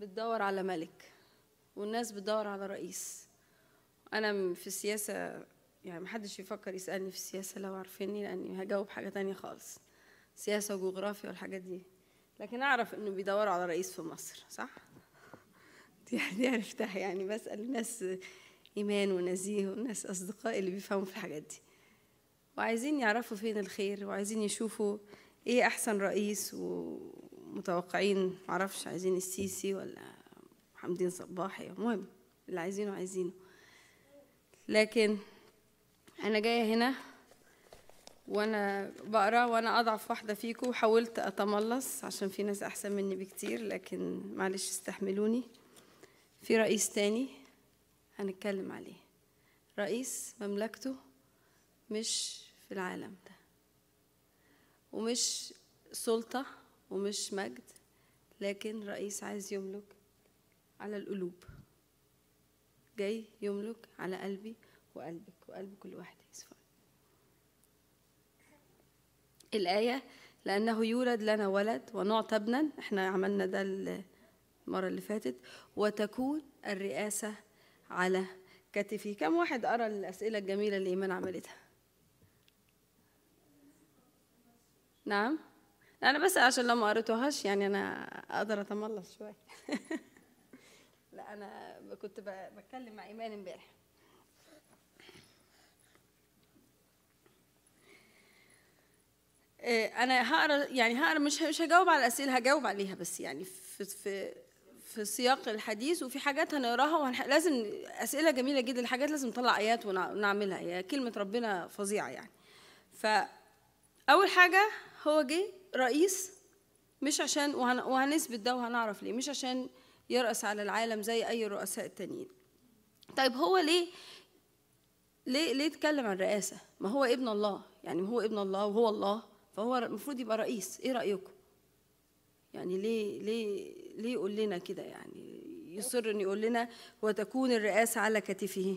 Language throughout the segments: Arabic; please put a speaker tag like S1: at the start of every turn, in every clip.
S1: بتدور على ملك والناس بتدور على رئيس انا في السياسه يعني محدش يفكر يسالني في السياسه لو عارفيني لاني هجاوب حاجه تانية خالص سياسه وجغرافيا والحاجات دي لكن اعرف انه بيدوروا على رئيس في مصر صح دي يعني عرفتها يعني بسال الناس ايمان ونزيه والناس اصدقائي اللي بيفهموا في الحاجات دي وعايزين يعرفوا فين الخير وعايزين يشوفوا ايه احسن رئيس و... متوقعين معرفش عايزين السيسي ولا حمدين صباحي المهم اللي عايزينه عايزينه لكن انا جايه هنا وانا بقرا وانا اضعف واحده فيكم وحاولت اتملص عشان في ناس احسن مني بكتير لكن معلش استحملوني في رئيس تاني هنتكلم عليه رئيس مملكته مش في العالم ده ومش سلطه ومش مجد لكن رئيس عايز يملك على القلوب جاي يملك على قلبي وقلبك وقلب كل واحد يسوع الآية لأنه يولد لنا ولد ونعطى ابنا احنا عملنا ده المرة اللي فاتت وتكون الرئاسة على كتفي كم واحد قرأ الأسئلة الجميلة اللي إيمان عملتها نعم انا بس عشان لو ما قريتوهاش يعني انا اقدر اتملص شويه لا انا كنت بتكلم مع ايمان امبارح إيه، انا هقرا يعني هقرا مش مش هجاوب على الاسئله هجاوب عليها بس يعني في في في سياق الحديث وفي حاجات هنقراها وهنح... لازم اسئله جميله جدا الحاجات لازم نطلع ايات ونعملها هي كلمه ربنا فظيعه يعني فأول حاجه هو جه رئيس مش عشان وهنثبت ده وهنعرف ليه مش عشان يرأس على العالم زي أي رؤساء التانيين طيب هو ليه ليه ليه اتكلم عن الرئاسة ما هو ابن الله يعني هو ابن الله وهو الله فهو المفروض يبقى رئيس ايه رأيكم يعني ليه ليه ليه يقول لنا كده يعني يصر ان يقول لنا وتكون الرئاسة على كتفه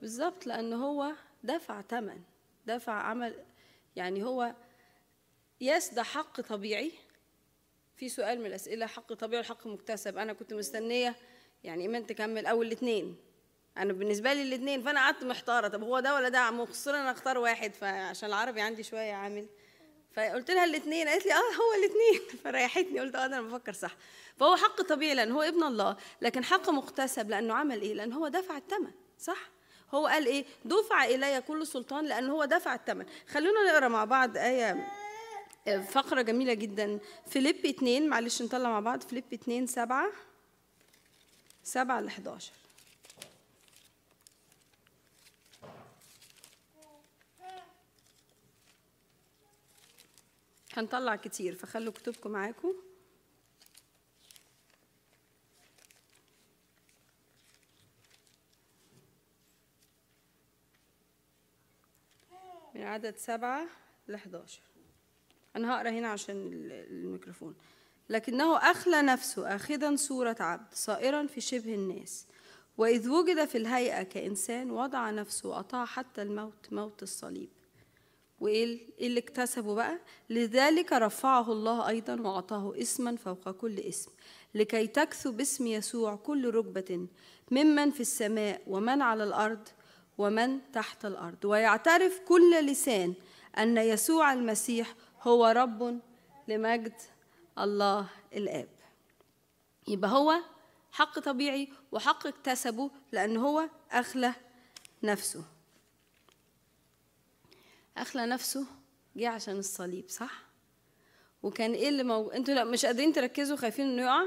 S1: بالظبط لأن هو دفع ثمن دفع عمل يعني هو يس ده حق طبيعي في سؤال من الأسئلة حق طبيعي وحق مكتسب أنا كنت مستنية يعني إيمان تكمل أول الاثنين أنا بالنسبة لي الاثنين فأنا قعدت محتارة طب هو ده ولا ده مخصوصا أنا أختار واحد فعشان العربي عندي شوية عامل فقلت لها الاثنين قالت لي اه هو الاثنين فريحتني قلت اه انا بفكر صح فهو حق طبيعي لان هو ابن الله لكن حق مكتسب لانه عمل ايه لان هو دفع الثمن صح هو قال ايه دفع الي كل سلطان لان هو دفع الثمن خلونا نقرا مع بعض ايه فقره جميله جدا فيليب 2 معلش نطلع مع بعض فيليب 2 7 7 ل 11 هنطلع كتير فخلوا كتبكم معاكم من عدد سبعة ل 11 أنا هقرا هنا عشان الميكروفون لكنه أخلى نفسه آخذا صورة عبد صائرا في شبه الناس وإذ وجد في الهيئة كإنسان وضع نفسه وأطاع حتى الموت موت الصليب وإيه اللي اكتسبه بقى لذلك رفعه الله أيضا وأعطاه اسما فوق كل اسم لكي تكثب باسم يسوع كل ركبة ممن في السماء ومن على الأرض ومن تحت الارض ويعترف كل لسان ان يسوع المسيح هو رب لمجد الله الاب يبقى هو حق طبيعي وحق اكتسبه لان هو اخلى نفسه اخلى نفسه جه عشان الصليب صح وكان ايه اللي موجود انتوا لا مش قادرين تركزوا خايفين انه يقع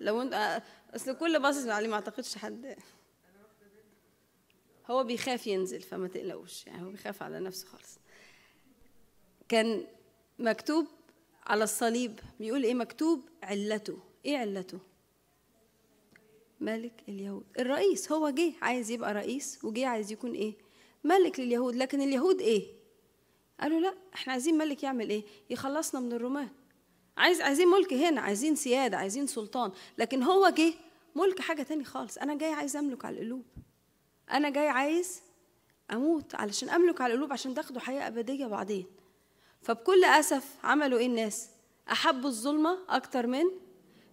S1: لو انت اصل كل باصص عليه ما اعتقدش حد هو بيخاف ينزل فما تقلقوش يعني هو بيخاف على نفسه خالص كان مكتوب على الصليب بيقول ايه مكتوب علته ايه علته ملك اليهود الرئيس هو جه عايز يبقى رئيس وجه عايز يكون ايه ملك لليهود لكن اليهود ايه قالوا لا احنا عايزين ملك يعمل ايه يخلصنا من الرومان عايز عايزين ملك هنا عايزين سياده عايزين سلطان لكن هو جه ملك حاجه تاني خالص انا جاي عايز املك على القلوب انا جاي عايز اموت علشان املك على القلوب عشان تاخدوا حياه ابديه بعدين فبكل اسف عملوا ايه الناس احبوا الظلمه اكتر من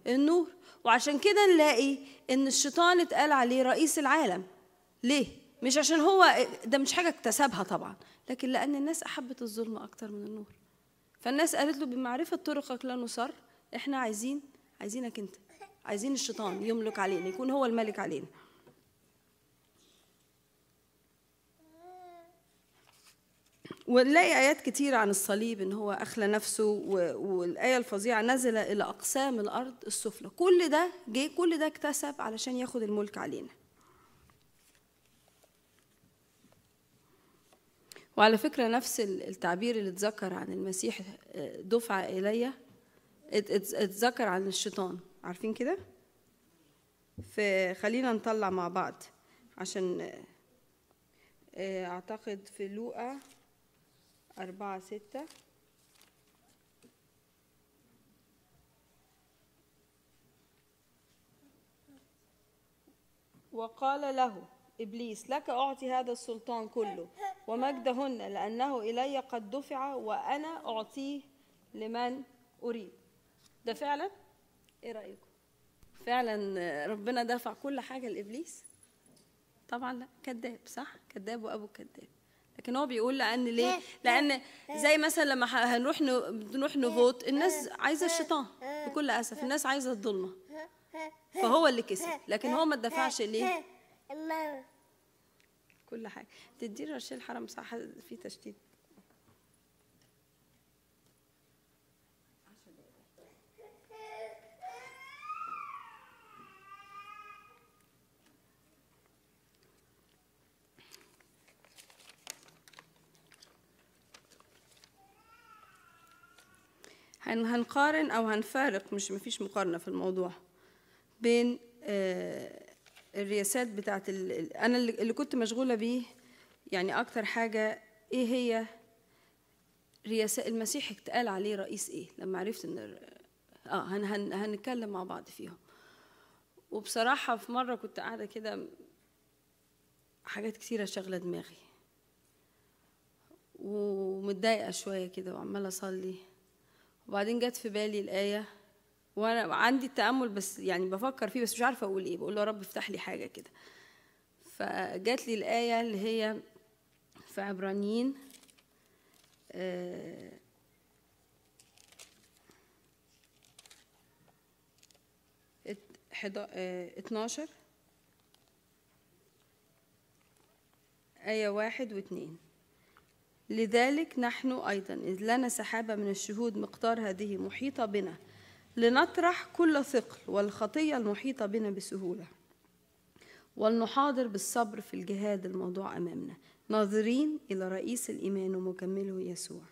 S1: النور وعشان كده نلاقي ان الشيطان اتقال عليه رئيس العالم ليه مش عشان هو ده مش حاجه اكتسبها طبعا لكن لان الناس احبت الظلمه اكتر من النور فالناس قالت له بمعرفه طرقك لا نصر احنا عايزين عايزينك انت عايزين الشيطان يملك علينا يكون هو الملك علينا ونلاقي آيات كتيرة عن الصليب إن هو أخلى نفسه والآية الفظيعة نزل إلى أقسام الأرض السفلى كل ده جه كل ده اكتسب علشان ياخد الملك علينا وعلى فكرة نفس التعبير اللي اتذكر عن المسيح آه، دفعة إلي اتذكر عن الشيطان عارفين كده؟ فخلينا نطلع مع بعض عشان آه، آه، أعتقد في لوقا أربعة ستة وقال له إبليس لك أعطي هذا السلطان كله ومجدهن لأنه إلي قد دفع وأنا أعطيه لمن أريد ده فعلا إيه رأيكم فعلا ربنا دفع كل حاجة لإبليس طبعا لا كذاب صح كذاب وأبو كذاب لكن هو بيقول لان ليه لان زي مثلا لما هنروح نروح نفوت الناس عايزه الشيطان بكل اسف الناس عايزه الظلمه فهو اللي كسب لكن هو ما دفعش ليه كل حاجه تدي رشيل حرم صح في تشتيت هنقارن أو هنفارق مش مفيش مقارنة في الموضوع بين آه، الرياسات بتاعت أنا اللي كنت مشغولة بيه يعني أكتر حاجة إيه هي رياسة المسيح اتقال عليه رئيس إيه لما عرفت إن آه هن هنتكلم مع بعض فيهم وبصراحة في مرة كنت قاعدة كده حاجات كتيرة شاغلة دماغي ومتضايقة شوية كده وعمالة أصلي وبعدين جت في بالي الآية وأنا عندي التأمل بس يعني بفكر فيه بس مش عارفة أقول إيه بقول يا رب افتح لي حاجة كده فجات لي الآية اللي هي في عبرانيين آه 12 آه، آية واحد واتنين لذلك نحن أيضا إذ لنا سحابة من الشهود مقدار هذه محيطة بنا لنطرح كل ثقل والخطية المحيطة بنا بسهولة ولنحاضر بالصبر في الجهاد الموضوع أمامنا ناظرين إلى رئيس الإيمان ومكمله يسوع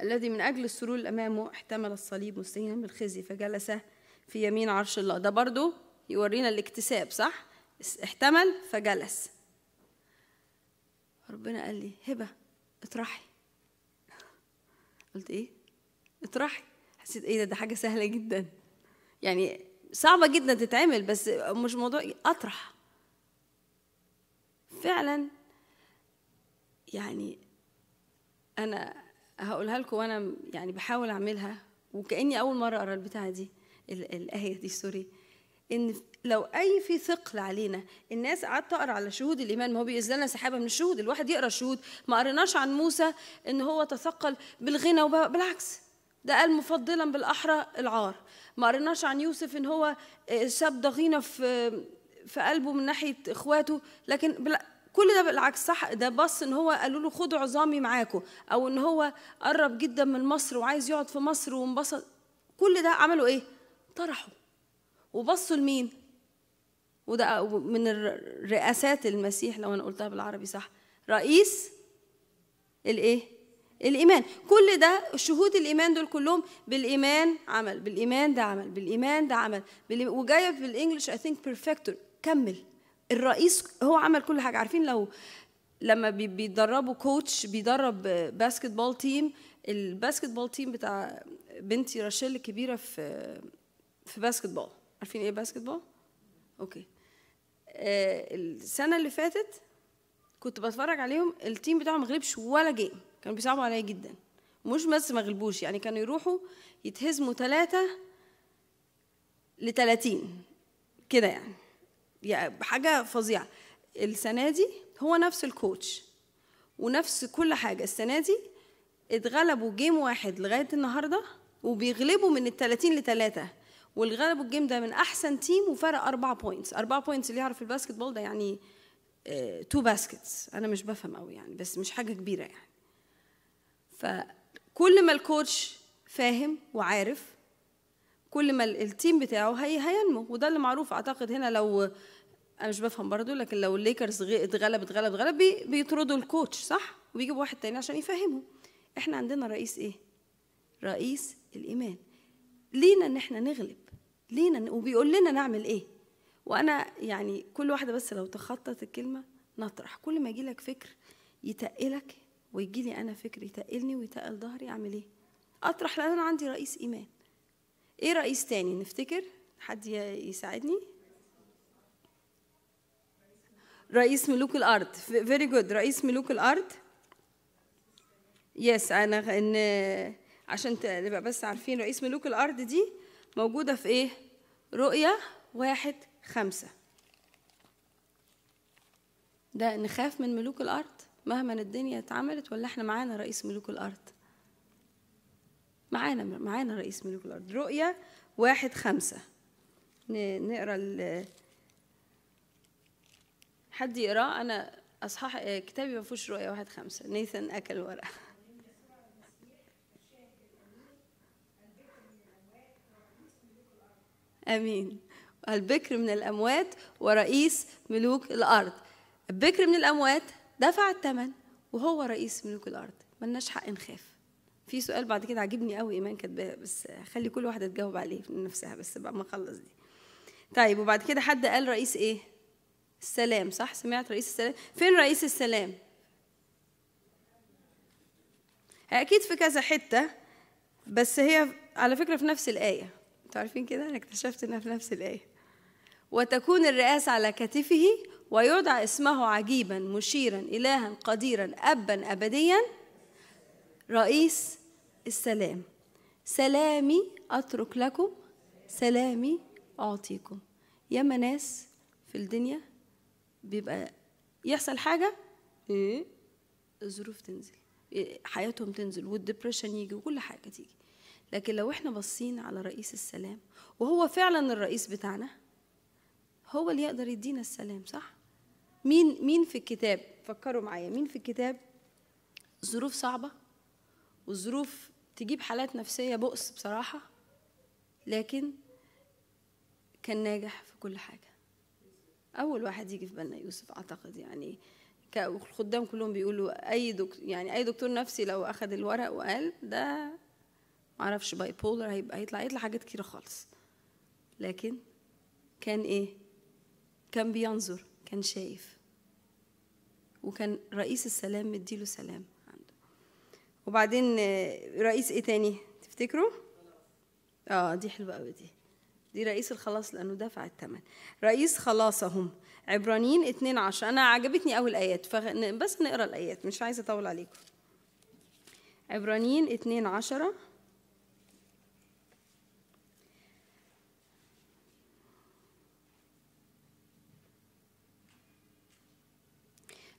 S1: الذي من أجل السرور أمامه احتمل الصليب مستهينا بالخزي فجلس في يمين عرش الله ده برضو يورينا الاكتساب صح؟ احتمل فجلس ربنا قال لي هبه اطرحي قلت ايه اطرحي حسيت ايه ده ده حاجه سهله جدا يعني صعبه جدا تتعمل بس مش موضوع اطرح فعلا يعني انا هقولها لكم وانا يعني بحاول اعملها وكاني اول مره اقرا البتاعه دي الايه دي سوري ان لو اي في ثقل علينا الناس قعدت اقرا على شهود الايمان ما هو بيزلنا سحابه من الشهود الواحد يقرا الشهود ما قريناش عن موسى ان هو تثقل بالغنى وبالعكس ده قال مفضلا بالاحرى العار ما قريناش عن يوسف ان هو آه، ساب ضغينه في في قلبه من ناحيه اخواته لكن بلا كل ده بالعكس صح ده بص ان هو قالوا له خدوا عظامي معاكم او ان هو قرب جدا من مصر وعايز يقعد في مصر وانبسط كل ده عملوا ايه؟ طرحوا وبصوا لمين؟ وده من الرئاسات المسيح لو انا قلتها بالعربي صح رئيس الايه الايمان كل ده شهود الايمان دول كلهم بالايمان عمل بالايمان ده عمل بالايمان ده عمل وجايه بالانجلش اي ثينك بيرفكتور كمل الرئيس هو عمل كل حاجه عارفين لو لما بيدربوا كوتش بيدرب باسكت بول تيم الباسكت بول تيم بتاع بنتي راشيل الكبيره في في باسكت بول عارفين ايه باسكت بول اوكي آه، السنه اللي فاتت كنت بتفرج عليهم التيم بتاعهم ما غلبش ولا جيم كانوا بيصعبوا عليا جدا مش بس ما غلبوش يعني كانوا يروحوا يتهزموا ثلاثة لثلاثين كده يعني. يعني حاجه فظيعه السنه دي هو نفس الكوتش ونفس كل حاجه السنه دي اتغلبوا جيم واحد لغايه النهارده وبيغلبوا من ال 30 لثلاثه واللي غلبوا الجيم ده من احسن تيم وفرق اربع بوينتس اربع بوينتس اللي يعرف الباسكت بول ده يعني تو آه، باسكتس انا مش بفهم قوي يعني بس مش حاجه كبيره يعني فكل ما الكوتش فاهم وعارف كل ما التيم بتاعه هي هينمو وده اللي معروف اعتقد هنا لو انا مش بفهم برضو لكن لو الليكرز اتغلب اتغلب اتغلب بيطردوا الكوتش صح ويجيبوا واحد تاني عشان يفهمه احنا عندنا رئيس ايه رئيس الايمان لينا ان احنا نغلب لينا وبيقول لنا نعمل ايه وانا يعني كل واحده بس لو تخطط الكلمه نطرح كل ما يجي لك فكر يتقلك ويجي لي انا فكر يتقلني ويتقل ظهري اعمل ايه اطرح لان انا عندي رئيس ايمان ايه رئيس تاني نفتكر حد يساعدني رئيس ملوك الارض فيري جود رئيس ملوك الارض يس انا ان عشان نبقى بس عارفين رئيس ملوك الارض دي موجودة في إيه؟ رؤية واحد خمسة ده نخاف من ملوك الأرض مهما الدنيا اتعملت ولا احنا معانا رئيس ملوك الأرض معانا معانا رئيس ملوك الأرض رؤية واحد خمسة نقرا ال حد يقراه أنا أصحاح آه، كتابي ما فيهوش رؤية واحد خمسة نيثن أكل ورقة امين البكر من الاموات ورئيس ملوك الارض البكر من الاموات دفع الثمن وهو رئيس ملوك الارض ملناش حق نخاف في سؤال بعد كده عجبني قوي ايمان كاتباه بس خلي كل واحده تجاوب عليه من نفسها بس بعد ما اخلص دي طيب وبعد كده حد قال رئيس ايه السلام صح سمعت رئيس السلام فين رئيس السلام اكيد في كذا حته بس هي على فكره في نفس الايه انتوا عارفين كده انا اكتشفت انها في نفس الايه وتكون الرئاسه على كتفه ويدعى اسمه عجيبا مشيرا الها قديرا ابا ابديا رئيس السلام سلامي اترك لكم سلامي اعطيكم ياما ناس في الدنيا بيبقى يحصل حاجه إيه؟ الظروف تنزل إيه؟ حياتهم تنزل والدبريشن يجي وكل حاجه تيجي لكن لو احنا باصين على رئيس السلام وهو فعلا الرئيس بتاعنا هو اللي يقدر يدينا السلام صح مين مين في الكتاب فكروا معايا مين في الكتاب ظروف صعبه وظروف تجيب حالات نفسيه بؤس بصراحه لكن كان ناجح في كل حاجه اول واحد يجي في بالنا يوسف اعتقد يعني الخدام كلهم بيقولوا اي دكتور يعني اي دكتور نفسي لو اخذ الورق وقال ده معرفش باي بولر هيبقى هيطلع يطلع حاجات كتيرة خالص لكن كان إيه؟ كان بينظر كان شايف وكان رئيس السلام مديله سلام عنده وبعدين رئيس إيه تاني تفتكروا؟ آه دي حلوة قوي دي دي رئيس الخلاص لأنه دفع الثمن رئيس خلاصهم عبرانيين 12 أنا عجبتني قوي الايات فبس نقرأ الآيات مش عايزة أطول عليكم عبرانيين 12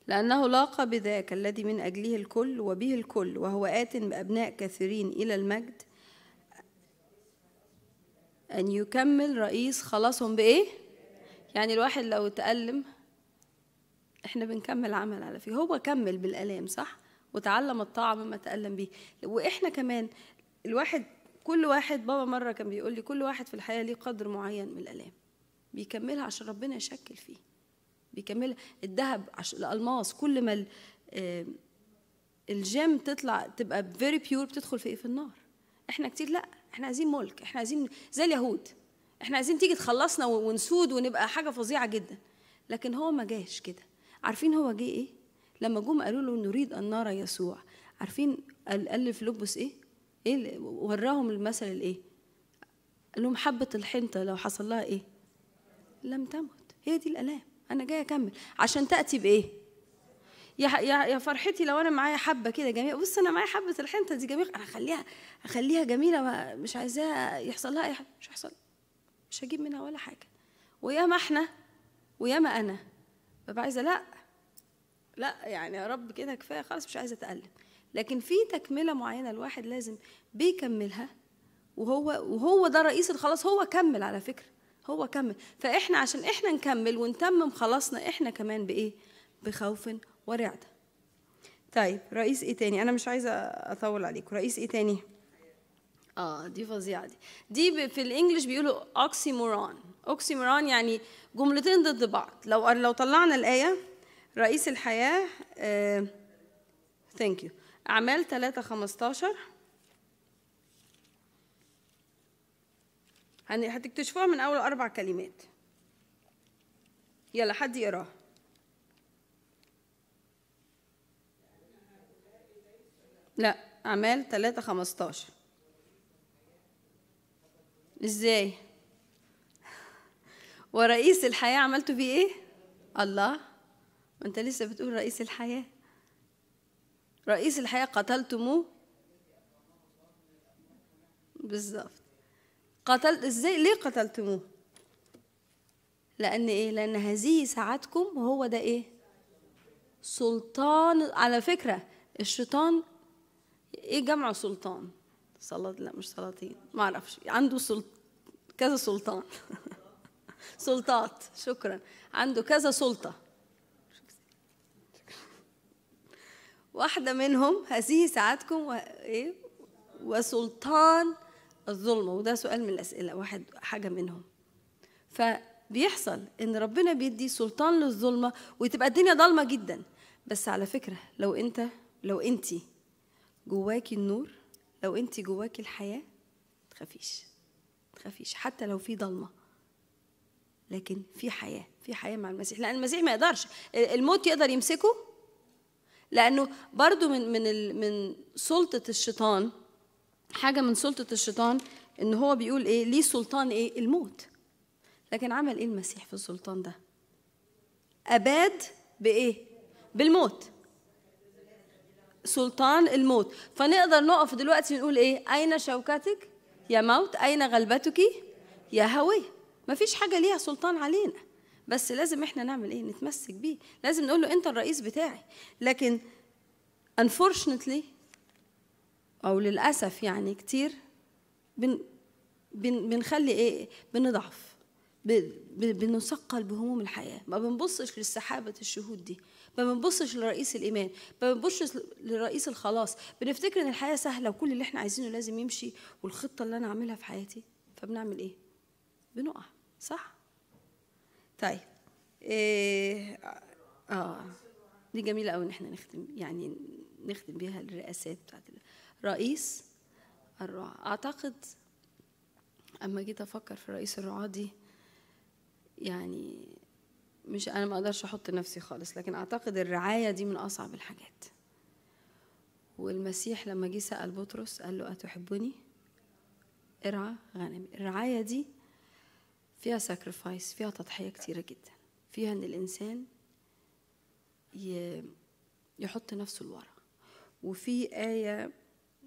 S1: لأنه لاقى بذاك الذي من أجله الكل وبه الكل وهو آت بأبناء كثيرين إلى المجد أن يكمل رئيس خلاصهم بإيه؟ يعني الواحد لو تألم إحنا بنكمل عمل على فكرة هو كمل بالآلام صح؟ وتعلم الطاعة مما تألم به وإحنا كمان الواحد كل واحد بابا مرة كان بيقول لي كل واحد في الحياة ليه قدر معين من الآلام بيكملها عشان ربنا يشكل فيه بيكمل الذهب الالماس كل ما آه، الجيم تطلع تبقى فيري بيور بتدخل في ايه في النار احنا كتير لا احنا عايزين ملك احنا عايزين زي اليهود احنا عايزين تيجي تخلصنا ونسود ونبقى حاجه فظيعه جدا لكن هو ما جاش كده عارفين هو جه ايه لما جم قالوا له نريد ان نرى يسوع عارفين قال لبس ايه ايه وراهم المثل الايه قال لهم حبه الحنطه لو حصل لها ايه لم تمت هي دي الالام انا جايه اكمل عشان تاتي بايه يا يا فرحتي لو انا معايا حبه كده جميله بص انا معايا حبه الحنطه دي جميله انا اخليها اخليها جميله مش عايزاها يحصل لها اي حاجه مش هيحصل مش هجيب منها ولا حاجه وياما احنا وياما انا ببقى عايزه لا لا يعني يا رب كده كفايه خلاص مش عايزه اتالم لكن في تكمله معينه الواحد لازم بيكملها وهو وهو ده رئيس خلاص هو كمل على فكره هو كمل فاحنا عشان احنا نكمل ونتمم خلاصنا احنا كمان بايه بخوف ورعده طيب رئيس ايه تاني انا مش عايزه اطول عليكم رئيس ايه تاني اه دي فظيعه دي دي في الانجليش بيقولوا اوكسيموران اوكسيموران يعني جملتين ضد بعض لو لو طلعنا الايه رئيس الحياه ثانك آه, يو اعمال 3 15 هتكتشفوها من اول اربع كلمات يلا حد يقراها لا اعمال 3 15 ازاي ورئيس الحياه عملته فيه ايه الله وانت انت لسه بتقول رئيس الحياه رئيس الحياه قتلتموه بالظبط قتلت ازاي ليه قتلتموه لان ايه لان هذه ساعتكم هو ده ايه سلطان على فكره الشيطان ايه جمع سلطان سلاط لا مش سلاطين ما اعرفش عنده سلط... كذا سلطان سلطات شكرا عنده كذا سلطه واحده منهم هذه ساعتكم و... ايه وسلطان الظلمة وده سؤال من الأسئلة واحد حاجة منهم فبيحصل إن ربنا بيدي سلطان للظلمة وتبقى الدنيا ضلمة جدا بس على فكرة لو أنت لو أنت جواكي النور لو أنت جواكي الحياة تخافيش تخافيش حتى لو في ضلمة لكن في حياة في حياة مع المسيح لأن المسيح ما يقدرش الموت يقدر يمسكه لأنه برضو من من من سلطة الشيطان حاجه من سلطه الشيطان ان هو بيقول ايه ليه سلطان ايه الموت لكن عمل ايه المسيح في السلطان ده اباد بايه بالموت سلطان الموت فنقدر نقف دلوقتي نقول ايه اين شوكتك يا موت اين غلبتك يا هوي مفيش حاجه ليها سلطان علينا بس لازم احنا نعمل ايه نتمسك بيه لازم نقول له انت الرئيس بتاعي لكن unfortunately او للاسف يعني كتير بن بن بنخلي ايه بنضعف بنثقل بهموم الحياه ما بنبصش لسحابه الشهود دي ما بنبصش لرئيس الايمان ما بنبصش لرئيس الخلاص بنفتكر ان الحياه سهله وكل اللي احنا عايزينه لازم يمشي والخطه اللي انا عاملها في حياتي فبنعمل ايه بنقع صح طيب إيه اه دي جميله قوي ان احنا نخدم يعني نخدم بيها الرئاسات بتاعت رئيس الرعاة أعتقد أما جيت أفكر في رئيس الرعاة دي يعني مش أنا ما أقدرش أحط نفسي خالص لكن أعتقد الرعاية دي من أصعب الحاجات والمسيح لما جه سأل بطرس قال له أتحبني؟ ارعى غنمي الرعاية دي فيها ساكرفايس فيها تضحية كتيرة جدا فيها إن الإنسان يحط نفسه لورا وفي آية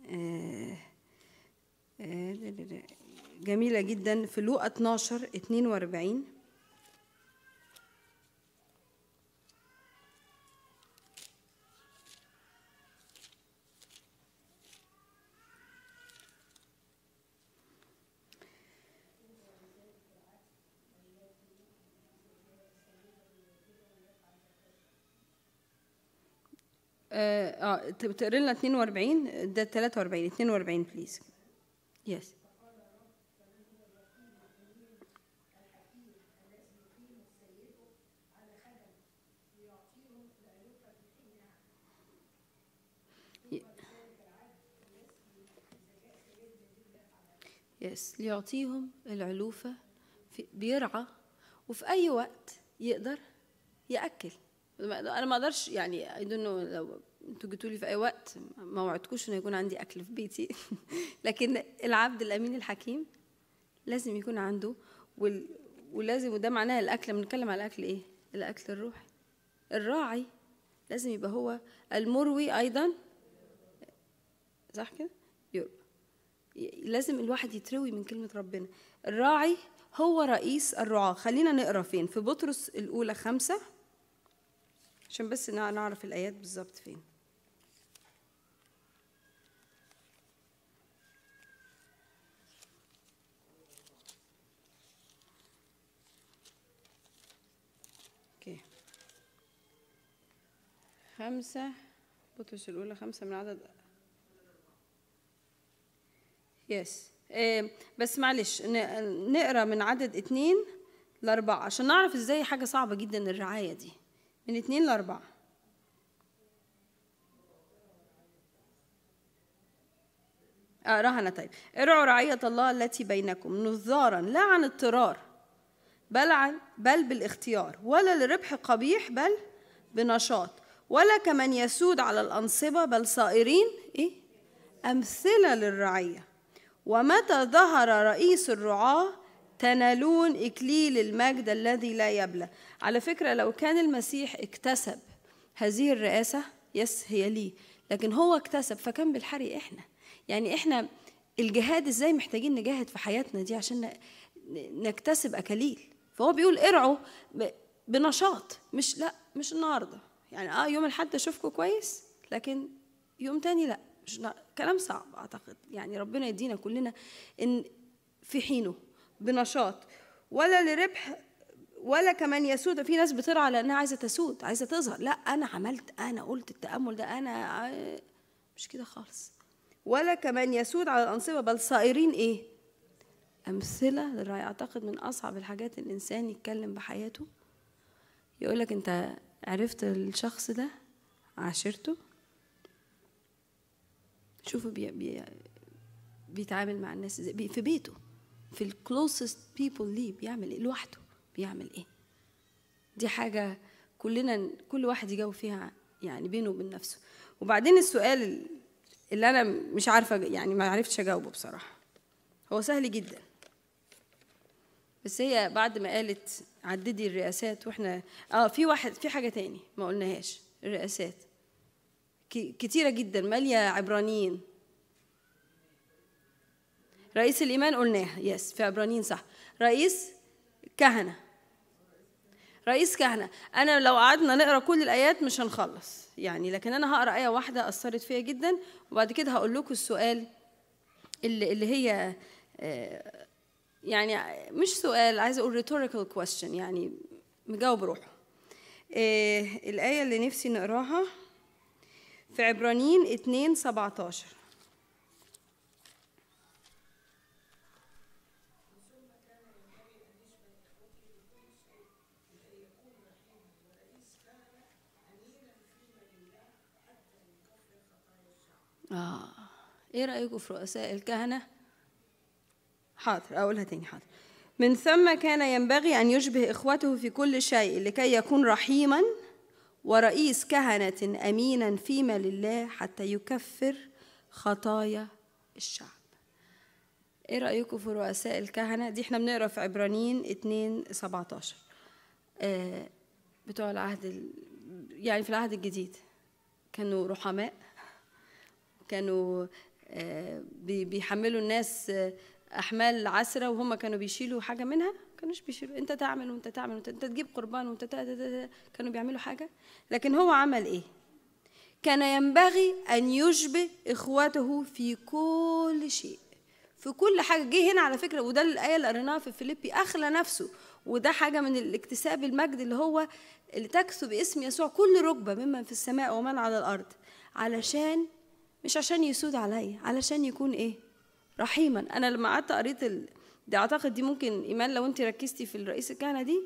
S1: آه، آه، جميلة جدا في لوقا 12 42 اه, آه، بتقري لنا 42 ده 43 42 بليز يس يس ليعطيهم العلوفة بيرعى وفي أي وقت يقدر يأكل انا ما اقدرش يعني اي نو لو انتوا جيتوا لي في اي وقت ما وعدتكوش انه يكون عندي اكل في بيتي لكن العبد الامين الحكيم لازم يكون عنده وال... ولازم وده معناه الاكل بنتكلم على الاكل ايه الاكل الروحي الراعي لازم يبقى هو المروي ايضا صح كده لازم الواحد يتروي من كلمه ربنا الراعي هو رئيس الرعاة خلينا نقرا فين في بطرس الاولى خمسة عشان بس نعرف الآيات بالظبط فين اوكي خمسة بطرس الأولى خمسة من عدد يس بس معلش نقرا من عدد اتنين لأربعة عشان نعرف ازاي حاجة صعبة جدا الرعاية دي من اتنين لأربعة أقراها أنا طيب ارعوا رعية الله التي بينكم نظارا لا عن اضطرار بل عن بل بالاختيار ولا لربح قبيح بل بنشاط ولا كمن يسود على الأنصبة بل صائرين إيه؟ أمثلة للرعية ومتى ظهر رئيس الرعاة تنالون إكليل المجد الذي لا يبلى على فكرة لو كان المسيح اكتسب هذه الرئاسة يس هي ليه لكن هو اكتسب فكان بالحري احنا يعني احنا الجهاد ازاي محتاجين نجاهد في حياتنا دي عشان نكتسب اكاليل فهو بيقول ارعوا بنشاط مش لا مش النهارده يعني اه يوم الاحد اشوفكم كويس لكن يوم تاني لا مش كلام صعب اعتقد يعني ربنا يدينا كلنا ان في حينه بنشاط ولا لربح ولا كمان يسود في ناس بترعى لانها عايزه تسود عايزه تظهر لا انا عملت انا قلت التامل ده انا آه، مش كده خالص ولا كمان يسود على الانصبه بل صائرين ايه امثله للراي اعتقد من اصعب الحاجات الانسان يتكلم بحياته يقول لك انت عرفت الشخص ده عاشرته شوفوا بي بي بيتعامل مع الناس ازاي في بيته في الكلوزست بيبول ليه بيعمل ايه لوحده بيعمل ايه دي حاجة كلنا كل واحد يجاوب فيها يعني بينه وبين نفسه وبعدين السؤال اللي انا مش عارفة يعني ما عرفتش اجاوبه بصراحة هو سهل جدا بس هي بعد ما قالت عددي الرئاسات واحنا اه في واحد في حاجة تاني ما قلناهاش الرئاسات كتيرة جدا مالية عبرانيين رئيس الإيمان قلناها يس في عبرانيين صح رئيس كهنة رئيس كهنة أنا لو قعدنا نقرأ كل الآيات مش هنخلص يعني لكن أنا هقرأ آية واحدة أثرت فيا جدا وبعد كده هقول لكم السؤال اللي, اللي هي آه، يعني مش سؤال عايز أقول ريتوريكال كويستشن يعني مجاوب روحه آه، الآية اللي نفسي نقراها في عبرانيين 2 17 آه إيه رأيكم في رؤساء الكهنة؟ حاضر أقولها تاني حاضر من ثم كان ينبغي أن يشبه إخوته في كل شيء لكي يكون رحيما ورئيس كهنة أمينا فيما لله حتى يكفر خطايا الشعب إيه رأيكم في رؤساء الكهنة؟ دي إحنا بنقرأ في عبرانيين 2 17 آه، بتوع العهد ال... يعني في العهد الجديد كانوا رحماء كانوا آه، بيحملوا الناس آه، احمال عسره وهم كانوا بيشيلوا حاجه منها كانوش بيشيلوا انت تعمل وانت تعمل وانت انت تجيب قربان وانت كانوا بيعملوا حاجه لكن هو عمل ايه كان ينبغي ان يشبه اخوته في كل شيء في كل حاجه جه هنا على فكره وده الايه اللي قريناها في فيليبي اخلى نفسه وده حاجه من الاكتساب المجد اللي هو اللي تكسو باسم يسوع كل ركبه ممن في السماء ومن على الارض علشان مش عشان يسود عليا علشان يكون ايه رحيما انا لما قعدت قريت ال... دي اعتقد دي ممكن ايمان لو انت ركزتي في الرئيس الكهنه دي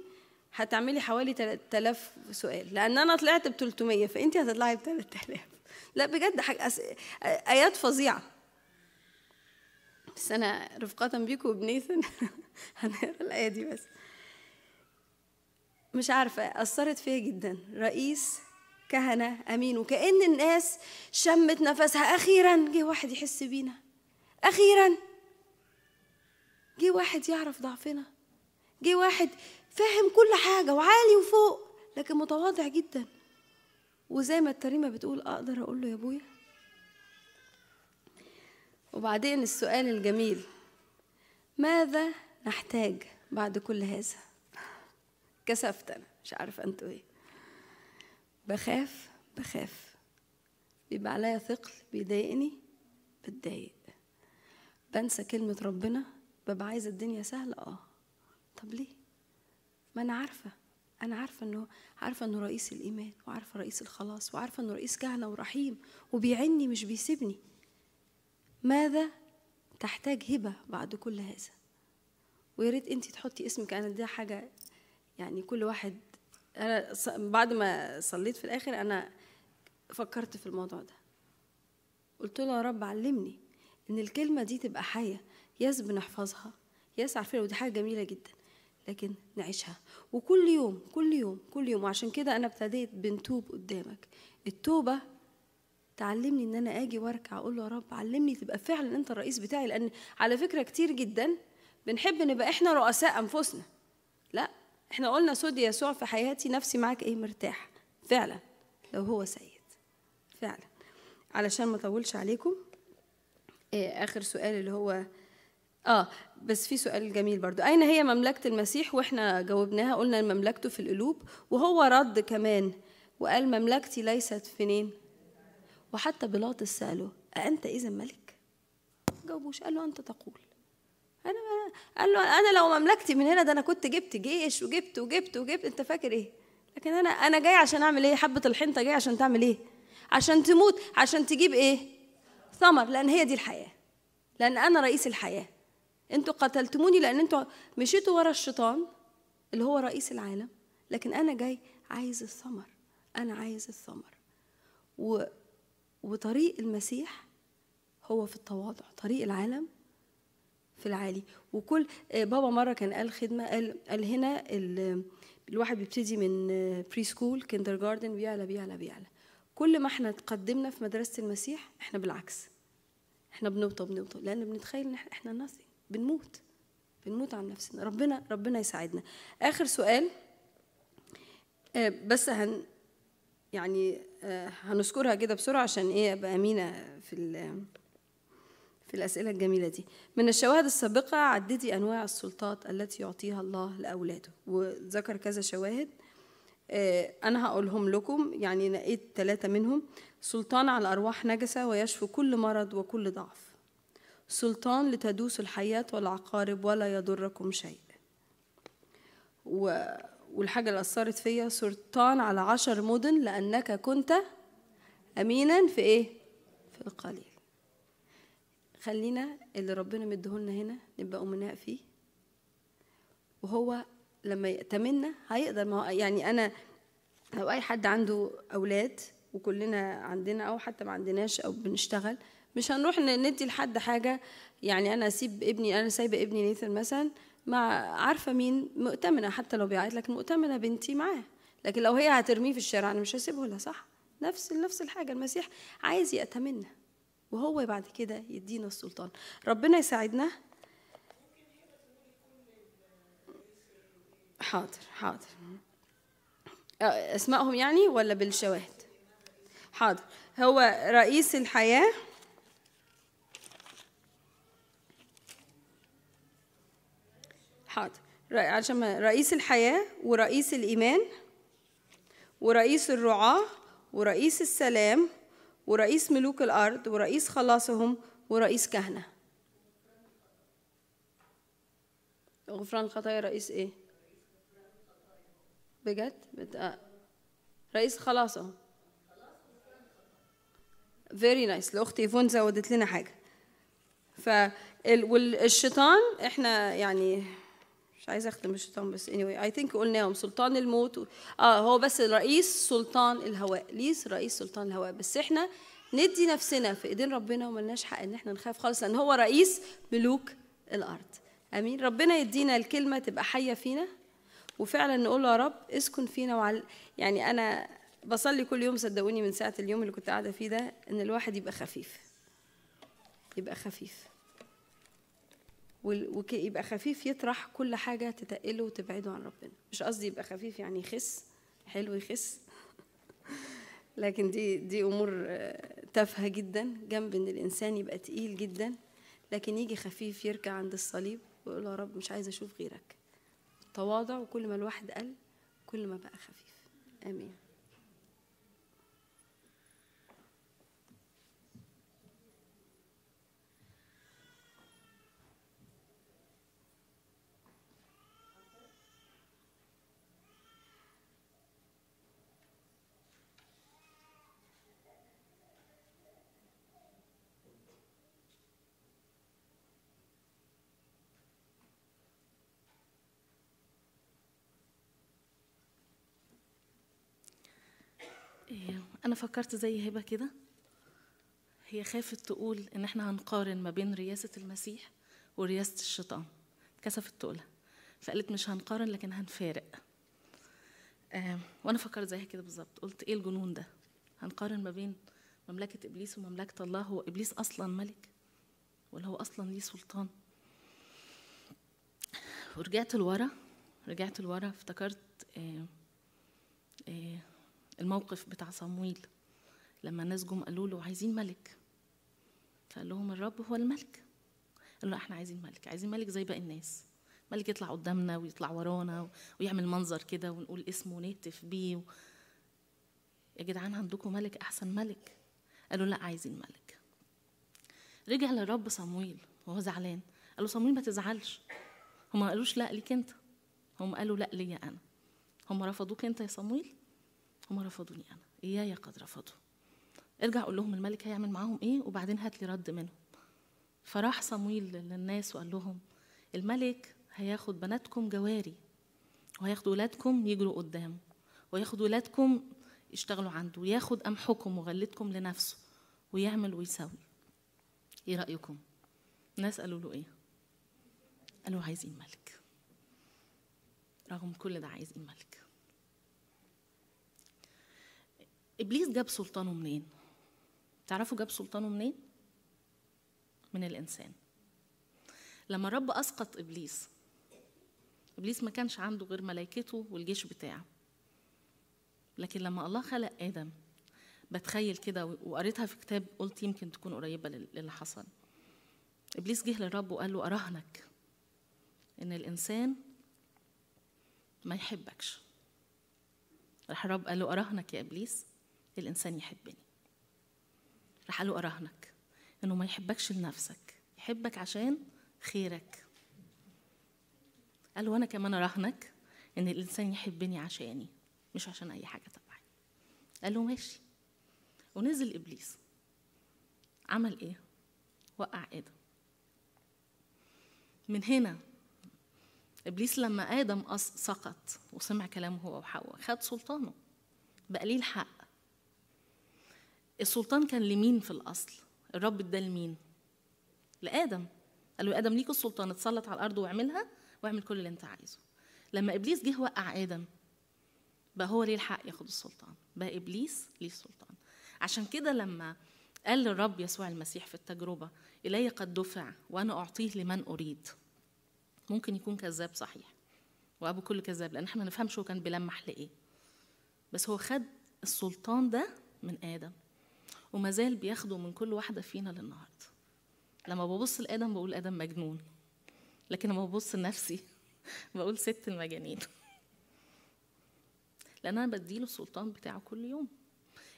S1: هتعملي حوالي 3000 سؤال لان انا طلعت ب 300 فانت هتطلعي ب 3000 لا بجد حاجة أس... ايات فظيعه بس انا رفقه بيكم وبنيثن هنقرا الايه دي بس مش عارفه اثرت فيا جدا رئيس كهنة أمين وكأن الناس شمت نفسها أخيرا جه واحد يحس بينا أخيرا جه واحد يعرف ضعفنا جه واحد فاهم كل حاجة وعالي وفوق لكن متواضع جدا وزي ما التريمة بتقول أقدر أقول له يا أبويا وبعدين السؤال الجميل ماذا نحتاج بعد كل هذا كسفت أنا مش عارفة أنتوا إيه بخاف بخاف بيبقى عليا ثقل بيضايقني بتضايق بنسى كلمة ربنا ببقى عايزة الدنيا سهلة اه طب ليه؟ ما أنا عارفة أنا عارفة إنه عارفة إنه رئيس الإيمان وعارفة رئيس الخلاص وعارفة إنه رئيس كهنة ورحيم وبيعني مش بيسيبني ماذا تحتاج هبة بعد كل هذا ويا ريت أنت تحطي اسمك أنا ده حاجة يعني كل واحد انا بعد ما صليت في الاخر انا فكرت في الموضوع ده قلت له يا رب علمني ان الكلمه دي تبقى حيه ياس بنحفظها ياس عارفين ودي حاجه جميله جدا لكن نعيشها وكل يوم كل يوم كل يوم وعشان كده انا ابتديت بنتوب قدامك التوبه تعلمني ان انا اجي واركع اقول له يا رب علمني تبقى فعلا انت الرئيس بتاعي لان على فكره كتير جدا بنحب نبقى احنا رؤساء انفسنا احنا قلنا سود يسوع في حياتي نفسي معاك ايه مرتاح فعلا لو هو سيد فعلا علشان ما اطولش عليكم إيه اخر سؤال اللي هو اه بس في سؤال جميل برضو اين هي مملكه المسيح واحنا جاوبناها قلنا مملكته في القلوب وهو رد كمان وقال مملكتي ليست فينين وحتى بيلاطس ساله أأنت إذا ملك؟ جاوبوش قال له أنت تقول انا قال له انا لو مملكتي من هنا ده انا كنت جبت جيش وجبت وجبت وجبت انت فاكر ايه لكن انا انا جاي عشان اعمل ايه حبه الحنطه جاي عشان تعمل ايه عشان تموت عشان تجيب ايه ثمر لان هي دي الحياه لان انا رئيس الحياه انتوا قتلتموني لان انتوا مشيتوا ورا الشيطان اللي هو رئيس العالم لكن انا جاي عايز الثمر انا عايز الثمر و... وطريق المسيح هو في التواضع طريق العالم في العالي وكل آه، بابا مره كان قال خدمه قال قال هنا الواحد بيبتدي من بري سكول كيندر جاردن بيعلى بيعلى بيعلى كل ما احنا تقدمنا في مدرسه المسيح احنا بالعكس احنا بنوطى بنوطى لان بنتخيل ان احنا ناسي بنموت بنموت عن نفسنا ربنا ربنا يساعدنا اخر سؤال آه، بس هن يعني آه، هنذكرها كده بسرعه عشان ايه ابقى امينه في في الأسئلة الجميلة دي من الشواهد السابقة عددي أنواع السلطات التي يعطيها الله لأولاده وذكر كذا شواهد آه، أنا هقولهم لكم يعني نقيت ثلاثة منهم سلطان على الأرواح نجسة ويشفي كل مرض وكل ضعف سلطان لتدوس الحياة والعقارب ولا يضركم شيء و... والحاجة اللي أثرت فيا سلطان على عشر مدن لأنك كنت أمينا في إيه؟ في القليل خلينا اللي ربنا مديهولنا هنا نبقى امناء فيه وهو لما يأتمنا هيقدر ما هو يعني انا لو اي حد عنده اولاد وكلنا عندنا او حتى ما عندناش او بنشتغل مش هنروح ندي لحد حاجه يعني انا اسيب ابني انا سايبه ابني نيثن مثلا مع عارفه مين مؤتمنه حتى لو بيعيط لك مؤتمنه بنتي معاه لكن لو هي هترميه في الشارع انا مش هسيبه لها صح نفس نفس الحاجه المسيح عايز يأتمنا وهو بعد كده يدينا السلطان ربنا يساعدنا حاضر حاضر اسمائهم يعني ولا بالشواهد حاضر هو رئيس الحياه حاضر عشان رئيس الحياة ورئيس الإيمان ورئيس الرعاة ورئيس السلام ورئيس ملوك الأرض ورئيس خلاصهم ورئيس كهنة غفران الخطايا رئيس إيه؟ بجد؟ آه. رئيس خلاصهم فيري نايس لاختي ايفون زودت لنا حاجه ف والشيطان احنا يعني مش عايزه اخدم الشيطان بس واي اي ثينك قلناهم سلطان الموت و... اه هو بس الرئيس سلطان الهواء ليس رئيس سلطان الهواء بس احنا ندي نفسنا في ايدين ربنا وملناش حق ان احنا نخاف خالص لان هو رئيس ملوك الارض امين ربنا يدينا الكلمه تبقى حيه فينا وفعلا نقول يا رب اسكن فينا وعلى يعني انا بصلي كل يوم صدقوني من ساعه اليوم اللي كنت قاعده فيه ده ان الواحد يبقى خفيف يبقى خفيف ويبقى خفيف يطرح كل حاجة تتقله وتبعده عن ربنا مش قصدي يبقى خفيف يعني يخس حلو يخس لكن دي دي أمور آه، تافهة جدا جنب إن الإنسان يبقى تقيل جدا لكن يجي خفيف يركع عند الصليب ويقول يا رب مش عايز أشوف غيرك التواضع وكل ما الواحد قل كل ما بقى خفيف آمين
S2: إيه، انا فكرت زي هبه كده هي خافت تقول ان احنا هنقارن ما بين رياسه المسيح ورياسه الشيطان كسفت تقولها فقالت مش هنقارن لكن هنفارق آه وانا فكرت زيها كده بالظبط قلت ايه الجنون ده هنقارن ما بين مملكه ابليس ومملكه الله هو ابليس اصلا ملك ولا هو اصلا ليه سلطان ورجعت لورا رجعت لورا افتكرت آه آه الموقف بتاع صمويل لما الناس جم قالوا له عايزين ملك فقال لهم الرب هو الملك قال له احنا عايزين ملك عايزين ملك زي باقي الناس ملك يطلع قدامنا ويطلع ورانا ويعمل منظر كده ونقول اسمه ونهتف بيه و... يا جدعان عندكم ملك احسن ملك قالوا لا عايزين ملك رجع للرب صمويل وهو زعلان قال له صمويل ما تزعلش هم ما قالوش لا ليك انت هم قالوا لا ليا انا هم رفضوك انت يا صمويل هم رفضوني انا يا قد رفضوا ارجع قول لهم الملك هيعمل معاهم ايه وبعدين هات لي رد منهم فراح صمويل للناس وقال لهم الملك هياخد بناتكم جواري وهياخد ولادكم يجروا قدام وياخد ولادكم يشتغلوا عنده وياخد قمحكم وغلتكم لنفسه ويعمل ويسوي ايه رايكم الناس قالوا له ايه قالوا عايزين ملك رغم كل ده عايزين ملك ابليس جاب سلطانه منين تعرفوا جاب سلطانه منين من الانسان لما الرب اسقط ابليس ابليس ما كانش عنده غير ملائكته والجيش بتاعه لكن لما الله خلق ادم بتخيل كده وقريتها في كتاب قلت يمكن تكون قريبه للي حصل ابليس جه للرب وقال له اراهنك ان الانسان ما يحبكش راح الرب قال له اراهنك يا ابليس الإنسان يحبني راح له أراهنك إنه ما يحبكش لنفسك يحبك عشان خيرك قال له كمان أراهنك إن الإنسان يحبني عشاني مش عشان أي حاجة تبعي قال له ماشي ونزل إبليس عمل إيه؟ وقع آدم من هنا ابليس لما ادم سقط وسمع كلامه هو وحواء خد سلطانه بقى ليه الحق السلطان كان لمين في الاصل الرب ده لمين لادم قال له ادم ليك السلطان اتسلط على الارض واعملها واعمل كل اللي انت عايزه لما ابليس جه وقع ادم بقى هو ليه الحق ياخد السلطان بقى ابليس ليه السلطان عشان كده لما قال للرب يسوع المسيح في التجربه الي قد دفع وانا اعطيه لمن اريد ممكن يكون كذاب صحيح وابو كل كذاب لان احنا ما نفهمش هو كان بيلمح لايه بس هو خد السلطان ده من ادم وما زال بياخده من كل واحدة فينا للنهاردة لما ببص لآدم بقول آدم مجنون لكن لما ببص لنفسي بقول ست المجانين لأن أنا بديله السلطان بتاعه كل يوم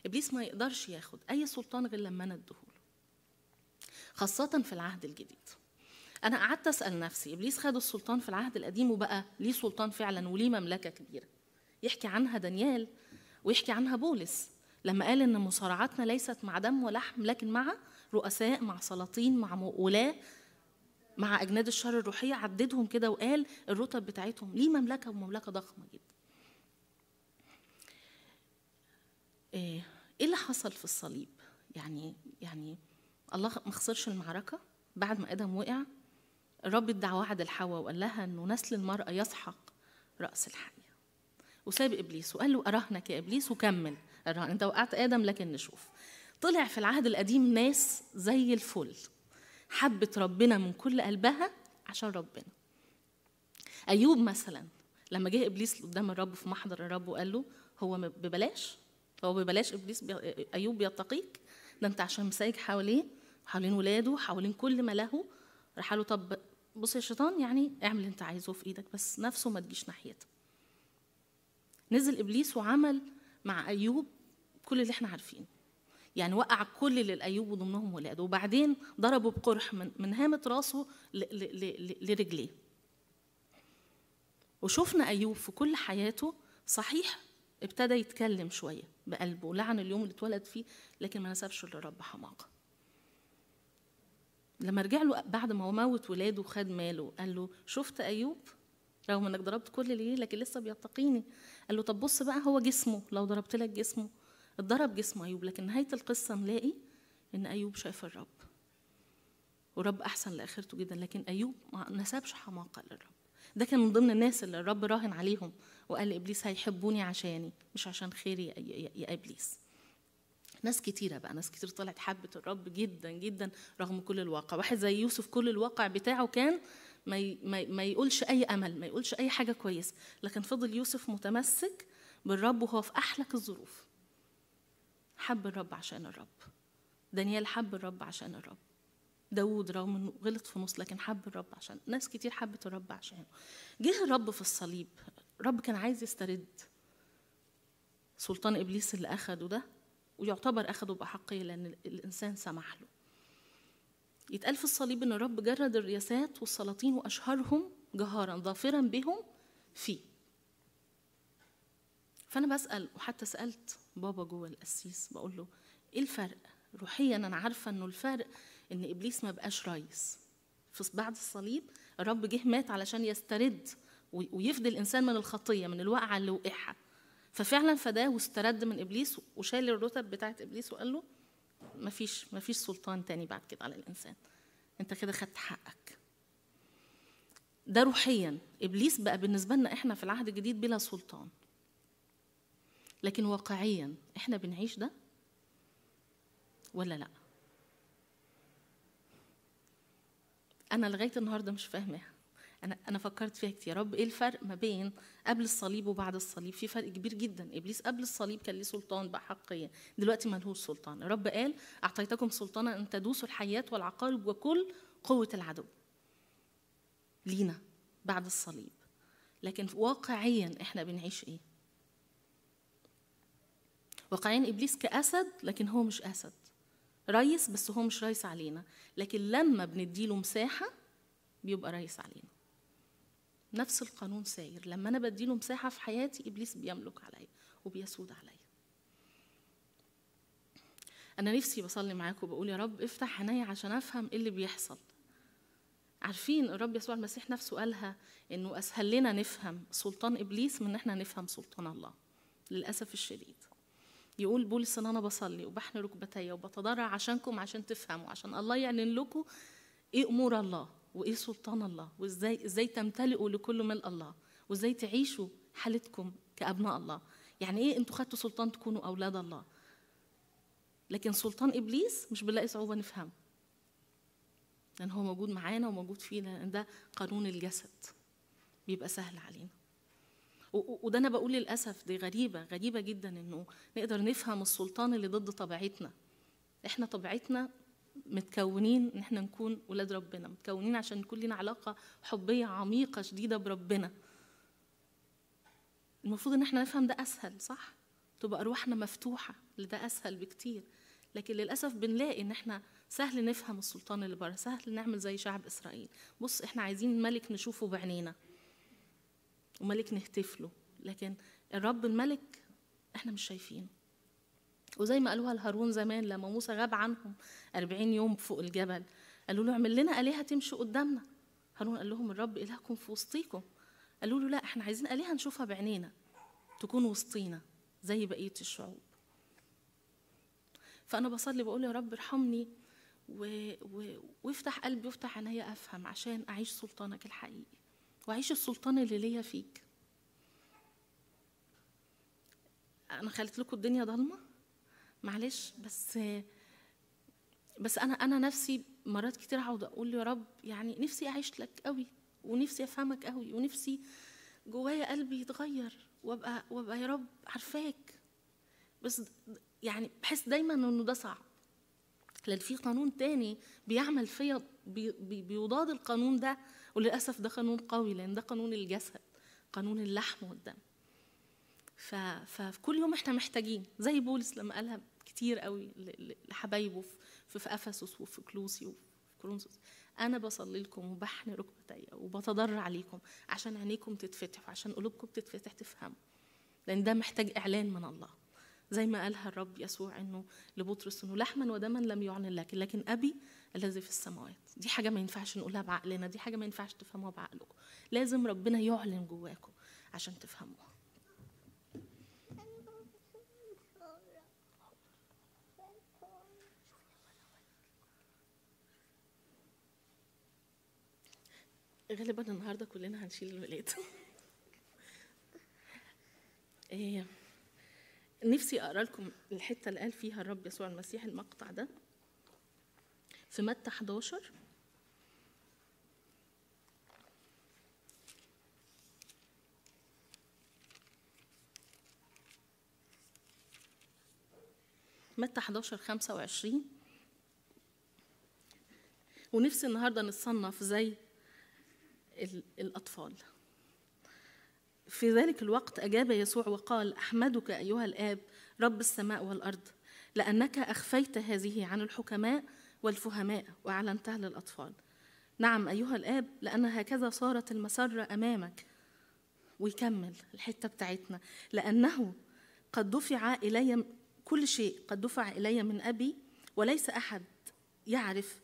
S2: إبليس ما يقدرش ياخد أي سلطان غير لما أنا أديهوله خاصة في العهد الجديد أنا قعدت أسأل نفسي إبليس خد السلطان في العهد القديم وبقى ليه سلطان فعلا وليه مملكة كبيرة يحكي عنها دانيال ويحكي عنها بولس لما قال ان مصارعتنا ليست مع دم ولحم لكن مع رؤساء مع سلاطين مع ولاة مع اجناد الشر الروحيه عددهم كده وقال الرتب بتاعتهم ليه مملكه ومملكه ضخمه جدا آه، ايه اللي حصل في الصليب يعني يعني الله ما خسرش المعركه بعد ما ادم وقع الرب ادعى وعد لحواء وقال لها انه نسل المراه يسحق راس الحيه وساب ابليس وقال له اراهنك يا ابليس وكمل الرهن انت وقعت ادم لكن نشوف طلع في العهد القديم ناس زي الفل حبت ربنا من كل قلبها عشان ربنا ايوب مثلا لما جه ابليس قدام الرب في محضر الرب وقال له هو ببلاش هو ببلاش ابليس بي... ايوب بيتقيك ده انت عشان مسايك حواليه حوالين ولاده حوالين كل ما له راح له طب بص يا شيطان يعني اعمل اللي انت عايزه في ايدك بس نفسه ما تجيش ناحيته نزل ابليس وعمل مع ايوب كل اللي احنا عارفينه يعني وقع كل اللي الايوب وضمنهم ولاده وبعدين ضربه بقرح من, من هامه راسه لرجليه وشفنا ايوب في كل حياته صحيح ابتدى يتكلم شويه بقلبه لعن اليوم اللي اتولد فيه لكن ما نسبش للرب حماقه لما رجع له بعد ما هو موت ولاده وخد ماله قال له شفت ايوب رغم انك ضربت كل اللي لكن لسه بيتقيني قال له طب بص بقى هو جسمه لو ضربت لك جسمه اتضرب جسم ايوب لكن نهايه القصه نلاقي ان ايوب شاف الرب ورب احسن لاخرته جدا لكن ايوب ما نسبش حماقه للرب ده كان من ضمن الناس اللي الرب راهن عليهم وقال ابليس هيحبوني عشاني مش عشان خيري يا ابليس ناس كتيرة بقى ناس كتير طلعت حبت الرب جدا جدا رغم كل الواقع واحد زي يوسف كل الواقع بتاعه كان ما, ي... ما, ي... ما يقولش أي أمل ما يقولش أي حاجة كويسة لكن فضل يوسف متمسك بالرب وهو في أحلك الظروف حب الرب عشان الرب دانيال حب الرب عشان الرب داود رغم انه غلط في نص لكن حب الرب عشان ناس كتير حبت الرب عشانه جه الرب في الصليب الرب كان عايز يسترد سلطان ابليس اللي اخده ده ويعتبر اخده باحقيه لان الانسان سمح له يتقال في الصليب ان الرب جرد الرياسات والسلاطين واشهرهم جهارا ظافرا بهم فيه فانا بسال وحتى سالت بابا جوه القسيس بقول له ايه الفرق روحيا انا عارفه انه الفرق ان ابليس ما بقاش رئيس بعد الصليب الرب جه مات علشان يسترد ويفدي الانسان من الخطيه من الوقعه اللي وقعها ففعلا فداه واسترد من ابليس وشال الرتب بتاعه ابليس وقال له مفيش مفيش سلطان تاني بعد كده على الانسان انت كده خدت حقك ده روحيا ابليس بقى بالنسبه لنا احنا في العهد الجديد بلا سلطان لكن واقعيا احنا بنعيش ده ولا لا انا لغايه النهارده مش فاهمه انا انا فكرت فيها كتير يا رب ايه الفرق ما بين قبل الصليب وبعد الصليب في فرق كبير جدا ابليس قبل الصليب كان ليه سلطان بحقيه دلوقتي ملهوش سلطان الرب قال اعطيتكم سلطانا ان تدوسوا الحيات والعقارب وكل قوه العدو لينا بعد الصليب لكن واقعيا احنا بنعيش ايه واقعين ابليس كاسد لكن هو مش اسد ريس بس هو مش ريس علينا لكن لما بنديله مساحه بيبقى ريس علينا نفس القانون ساير لما انا بديله مساحه في حياتي ابليس بيملك عليا وبيسود عليا انا نفسي بصلي معاكم وبقول يا رب افتح عيني عشان افهم ايه اللي بيحصل عارفين الرب يسوع المسيح نفسه قالها انه اسهل لنا نفهم سلطان ابليس من ان احنا نفهم سلطان الله للاسف الشديد يقول بولس ان انا بصلي وبحن ركبتي وبتضرع عشانكم عشان تفهموا عشان الله يعلن لكم ايه امور الله وايه سلطان الله وازاي ازاي تمتلئوا لكل ملء الله وازاي تعيشوا حالتكم كابناء الله يعني ايه انتوا خدتوا سلطان تكونوا اولاد الله لكن سلطان ابليس مش بنلاقي صعوبه نفهمه لان هو موجود معانا وموجود فينا لان ده قانون الجسد بيبقى سهل علينا وده انا بقول للاسف دي غريبه غريبه جدا انه نقدر نفهم السلطان اللي ضد طبيعتنا احنا طبيعتنا متكونين ان احنا نكون ولاد ربنا متكونين عشان نكون لنا علاقه حبيه عميقه شديده بربنا المفروض ان احنا نفهم ده اسهل صح تبقى ارواحنا مفتوحه لده اسهل بكتير لكن للاسف بنلاقي ان احنا سهل نفهم السلطان اللي بره سهل نعمل زي شعب اسرائيل بص احنا عايزين ملك نشوفه بعينينا وملك نهتف له لكن الرب الملك احنا مش شايفينه وزي ما قالوها لهارون زمان لما موسى غاب عنهم 40 يوم فوق الجبل قالوا له اعمل لنا آلهة تمشي قدامنا هارون قال لهم الرب إلهكم في وسطيكم قالوا له لا احنا عايزين آلهة نشوفها بعينينا تكون وسطينا زي بقية الشعوب فأنا بصلي بقول يا رب ارحمني و... و... وافتح قلبي وافتح عينيا أفهم عشان أعيش سلطانك الحقيقي وعيش السلطان اللي ليا فيك انا خليت لكم الدنيا ضلمه معلش بس بس انا انا نفسي مرات كتير اقعد اقول يا رب يعني نفسي اعيش لك قوي ونفسي افهمك قوي ونفسي جوايا قلبي يتغير وابقى وابقى يا رب عارفاك بس يعني بحس دايما انه ده صعب لان في قانون تاني بيعمل فيا بي بيضاد القانون ده وللاسف ده قانون قوي لان ده قانون الجسد قانون اللحم والدم ف... فكل يوم احنا محتاجين زي بولس لما قالها كتير قوي لحبايبه في, في افسس وفي كلوسي وفي كورنثوس انا بصلي لكم وبحن ركبتي وبتضرع عليكم عشان عينيكم تتفتح وعشان قلوبكم تتفتح تفهموا لان ده محتاج اعلان من الله زي ما قالها الرب يسوع انه لبطرس انه لحما ودما لم يعلن لك لكن ابي الذي في السماوات دي حاجه ما ينفعش نقولها بعقلنا دي حاجه ما ينفعش تفهموها بعقلكم لازم ربنا يعلن جواكم عشان تفهموها غالبا النهارده كلنا هنشيل الولاد ايه نفسي اقرا لكم الحته اللي قال فيها الرب يسوع المسيح المقطع ده في متى 11 متى 11 25 ونفسي النهارده نتصنف زي الأطفال في ذلك الوقت أجاب يسوع وقال أحمدك أيها الآب رب السماء والأرض لأنك أخفيت هذه عن الحكماء والفهماء وأعلنتها للأطفال نعم أيها الآب لأن هكذا صارت المسرة أمامك ويكمل الحتة بتاعتنا لأنه قد دفع إلي كل شيء قد دفع إلي من أبي وليس أحد يعرف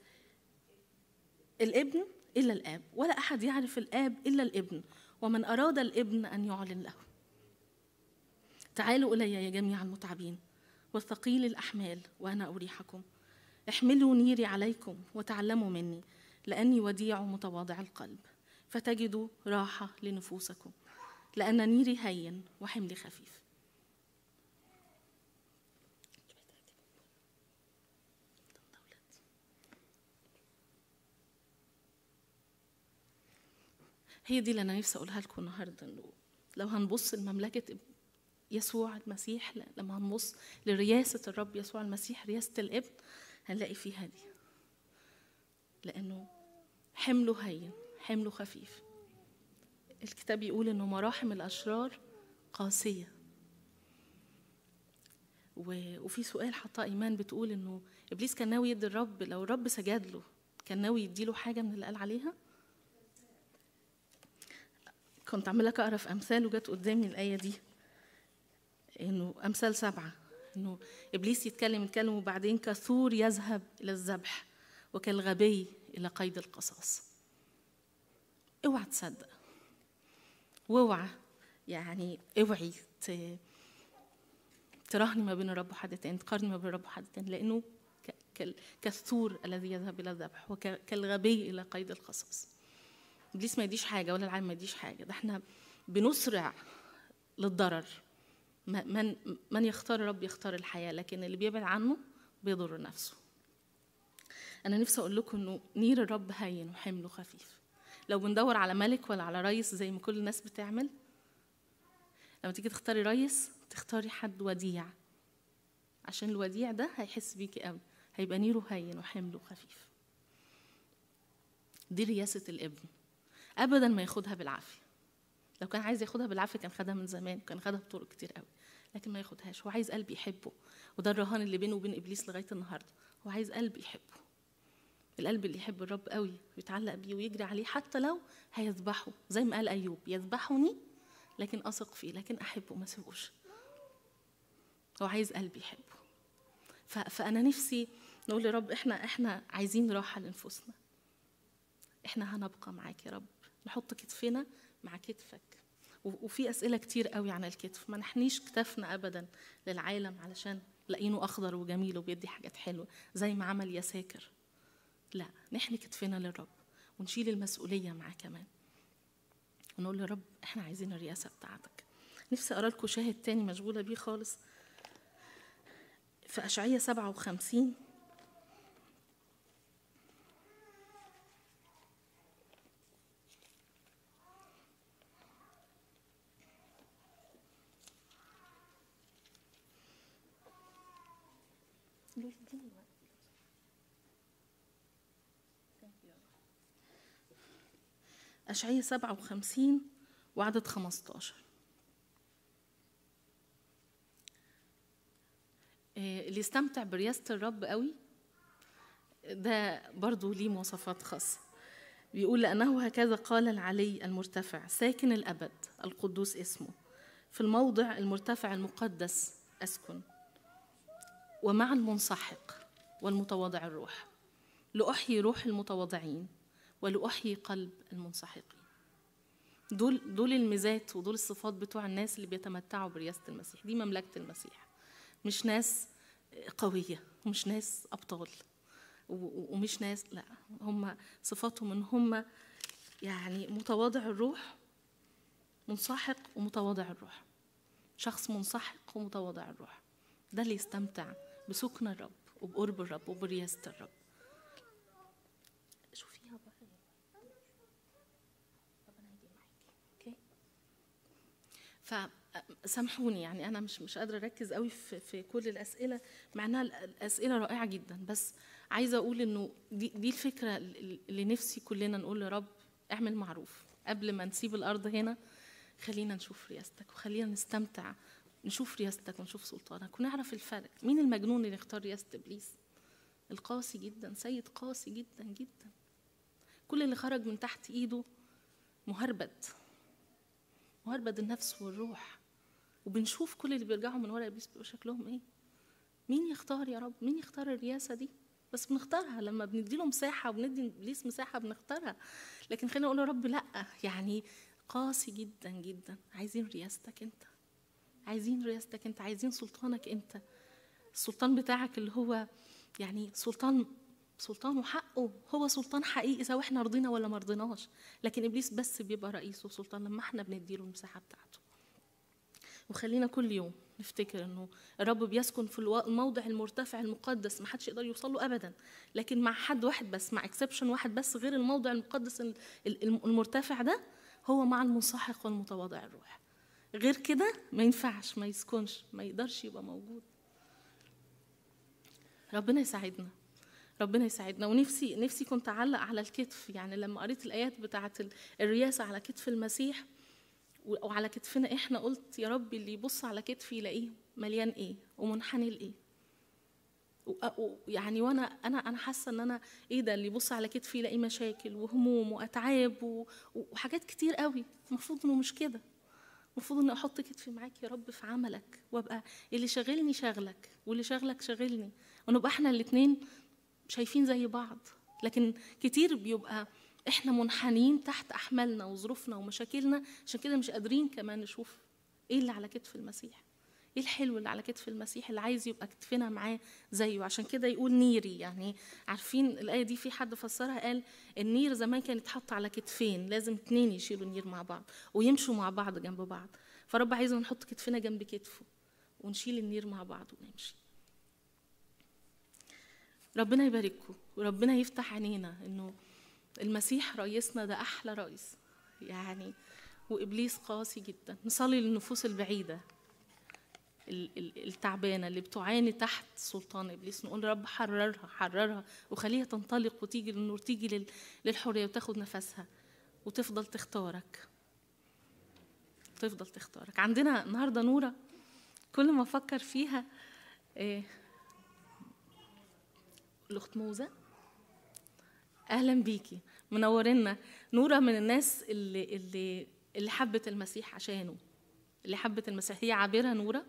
S2: الابن إلا الآب ولا أحد يعرف الآب إلا الابن ومن أراد الابن أن يعلن له تعالوا إلي يا جميع المتعبين والثقيل الأحمال وأنا أريحكم احملوا نيري عليكم وتعلموا مني لأني وديع متواضع القلب فتجدوا راحة لنفوسكم لأن نيري هين وحملي خفيف هي دي اللي انا نفسي اقولها لكم النهارده لو هنبص لمملكه يسوع المسيح لما هنبص لرياسه الرب يسوع المسيح رياسه الابن هنلاقي فيها دي لانه حمله هين حمله خفيف الكتاب يقول انه مراحم الاشرار قاسيه وفي سؤال حطاه ايمان بتقول انه ابليس كان ناوي يدي الرب لو الرب سجد له كان ناوي يدي له حاجه من اللي قال عليها كنت عماله اقرا في امثال وجت قدامي الايه دي انه امثال سبعه انه ابليس يتكلم يتكلم وبعدين كثور يذهب الى الذبح وكالغبي الى قيد القصاص اوعى تصدق واوعى يعني اوعي تراهن ما بين الرب وحد تاني تقارني ما بين الرب وحد تاني لانه كالثور الذي يذهب الى الذبح وكالغبي الى قيد القصاص ابليس ما يديش حاجه ولا العالم ما يديش حاجه ده احنا بنسرع للضرر من من يختار رب يختار الحياه لكن اللي بيبعد عنه بيضر نفسه انا نفسي اقول لكم انه نير الرب هين وحمله خفيف لو بندور على ملك ولا على ريس زي ما كل الناس بتعمل لما تيجي تختاري ريس تختاري حد وديع عشان الوديع ده هيحس بيكي قوي هيبقى نيره هين وحمله خفيف دي رياسة الابن ابدا ما ياخدها بالعافيه لو كان عايز ياخدها بالعافيه كان خدها من زمان كان خدها بطرق كتير قوي لكن ما ياخدهاش هو عايز قلب يحبه وده الرهان اللي بينه وبين ابليس لغايه النهارده هو عايز قلب يحبه القلب اللي يحب الرب قوي ويتعلق بيه ويجري عليه حتى لو هيذبحه زي ما قال ايوب يذبحني لكن اثق فيه لكن احبه ما سيبوش هو عايز قلب يحبه فانا نفسي نقول يا رب احنا احنا عايزين راحه لانفسنا احنا هنبقى معاك يا رب نحط كتفنا مع كتفك وفي اسئله كتير قوي عن الكتف ما نحنيش كتفنا ابدا للعالم علشان لاقينه اخضر وجميل وبيدي حاجات حلوه زي ما عمل يساكر لا نحني كتفنا للرب ونشيل المسؤوليه معاه كمان ونقول يا رب احنا عايزين الرئاسه بتاعتك نفسي اقرا لكم شاهد تاني مشغوله بيه خالص في اشعياء 57 أشعية 57 وعدد 15 آه، اللي يستمتع برياسة الرب قوي ده برضو ليه مواصفات خاصة بيقول لأنه هكذا قال العلي المرتفع ساكن الأبد القدوس اسمه في الموضع المرتفع المقدس أسكن ومع المنسحق والمتواضع الروح لأحيي روح المتواضعين ولأحيي قلب المنسحقين دول دول الميزات ودول الصفات بتوع الناس اللي بيتمتعوا برياسة المسيح دي مملكة المسيح مش ناس قوية ومش ناس أبطال ومش ناس لا هم صفاتهم ان هم يعني متواضع الروح منسحق ومتواضع الروح شخص منسحق ومتواضع الروح ده اللي يستمتع بسكن الرب وبقرب الرب وبرياسة الرب فسامحوني يعني انا مش مش قادره اركز قوي في, في كل الاسئله مع انها الاسئله رائعه جدا بس عايزه اقول انه دي, دي الفكره اللي نفسي كلنا نقول يا رب اعمل معروف قبل ما نسيب الارض هنا خلينا نشوف رياستك وخلينا نستمتع نشوف رياستك ونشوف سلطانك ونعرف الفرق مين المجنون اللي اختار رياسه ابليس القاسي جدا سيد قاسي جدا جدا كل اللي خرج من تحت ايده مهربت مهربد النفس والروح وبنشوف كل اللي بيرجعوا من ورا ابليس بيبقوا شكلهم ايه مين يختار يا رب مين يختار الرياسه دي بس بنختارها لما بندي له مساحه وبندي ابليس مساحه بنختارها لكن خلينا نقول يا رب لا يعني قاسي جدا جدا عايزين رياستك انت عايزين رياستك انت عايزين سلطانك انت السلطان بتاعك اللي هو يعني سلطان سلطان وحقه هو سلطان حقيقي سواء احنا رضينا ولا ما رضيناش لكن ابليس بس بيبقى رئيس وسلطان لما احنا بنديله المساحه بتاعته وخلينا كل يوم نفتكر انه الرب بيسكن في الموضع المرتفع المقدس ما حدش يقدر يوصل له ابدا لكن مع حد واحد بس مع اكسبشن واحد بس غير الموضع المقدس المرتفع ده هو مع المنسحق والمتواضع الروح غير كده ما ينفعش ما يسكنش ما يقدرش يبقى موجود ربنا يساعدنا ربنا يساعدنا ونفسي نفسي كنت اعلق على الكتف يعني لما قريت الايات بتاعه الرياسه على كتف المسيح وعلى كتفنا احنا قلت يا رب اللي يبص على كتفي يلاقيه مليان ايه ومنحني لايه يعني وانا انا انا حاسه ان انا ايه ده اللي يبص على كتفي يلاقي مشاكل وهموم واتعاب وحاجات كتير قوي المفروض انه مش كده المفروض اني احط كتفي معاك يا رب في عملك وابقى اللي شاغلني شاغلك واللي شاغلك شاغلني ونبقى احنا الاثنين شايفين زي بعض لكن كتير بيبقى احنا منحنين تحت احمالنا وظروفنا ومشاكلنا عشان كده مش قادرين كمان نشوف ايه اللي على كتف المسيح ايه الحلو اللي على كتف المسيح اللي عايز يبقى كتفنا معاه زيه عشان كده يقول نيري يعني عارفين الايه دي في حد فسرها قال النير زمان كانت يتحط على كتفين لازم اتنين يشيلوا النير مع بعض ويمشوا مع بعض جنب بعض فرب عايزنا نحط كتفنا جنب كتفه ونشيل النير مع بعض ونمشي ربنا يبارككم وربنا يفتح عينينا انه المسيح رئيسنا ده احلى رئيس يعني وابليس قاسي جدا نصلي للنفوس البعيده التعبانه اللي بتعاني تحت سلطان ابليس نقول رب حررها حررها وخليها تنطلق وتيجي للنور تيجي للحريه وتاخد نفسها وتفضل تختارك تفضل تختارك عندنا النهارده نوره كل ما افكر فيها إيه الاخت موزه اهلا بيكي منورنا نوره من الناس اللي اللي اللي حبت المسيح عشانه اللي حبت المسيح هي عابره نوره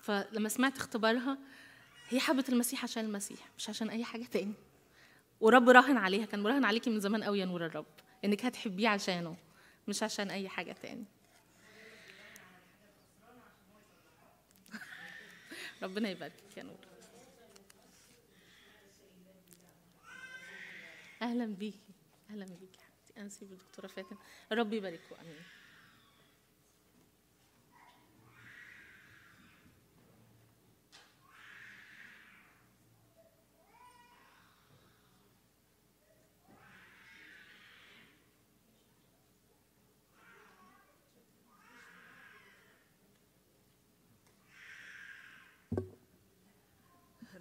S2: فلما سمعت اختبارها هي حبت المسيح عشان المسيح مش عشان اي حاجه تاني ورب راهن عليها كان مراهن عليكي من زمان قوي يا نوره الرب انك هتحبيه عشانه مش عشان اي حاجه تاني ربنا يبارك يا نور اهلا بيكي اهلا بيكي حبيبتي انسي الدكتوره فاتن ربي يبارك امين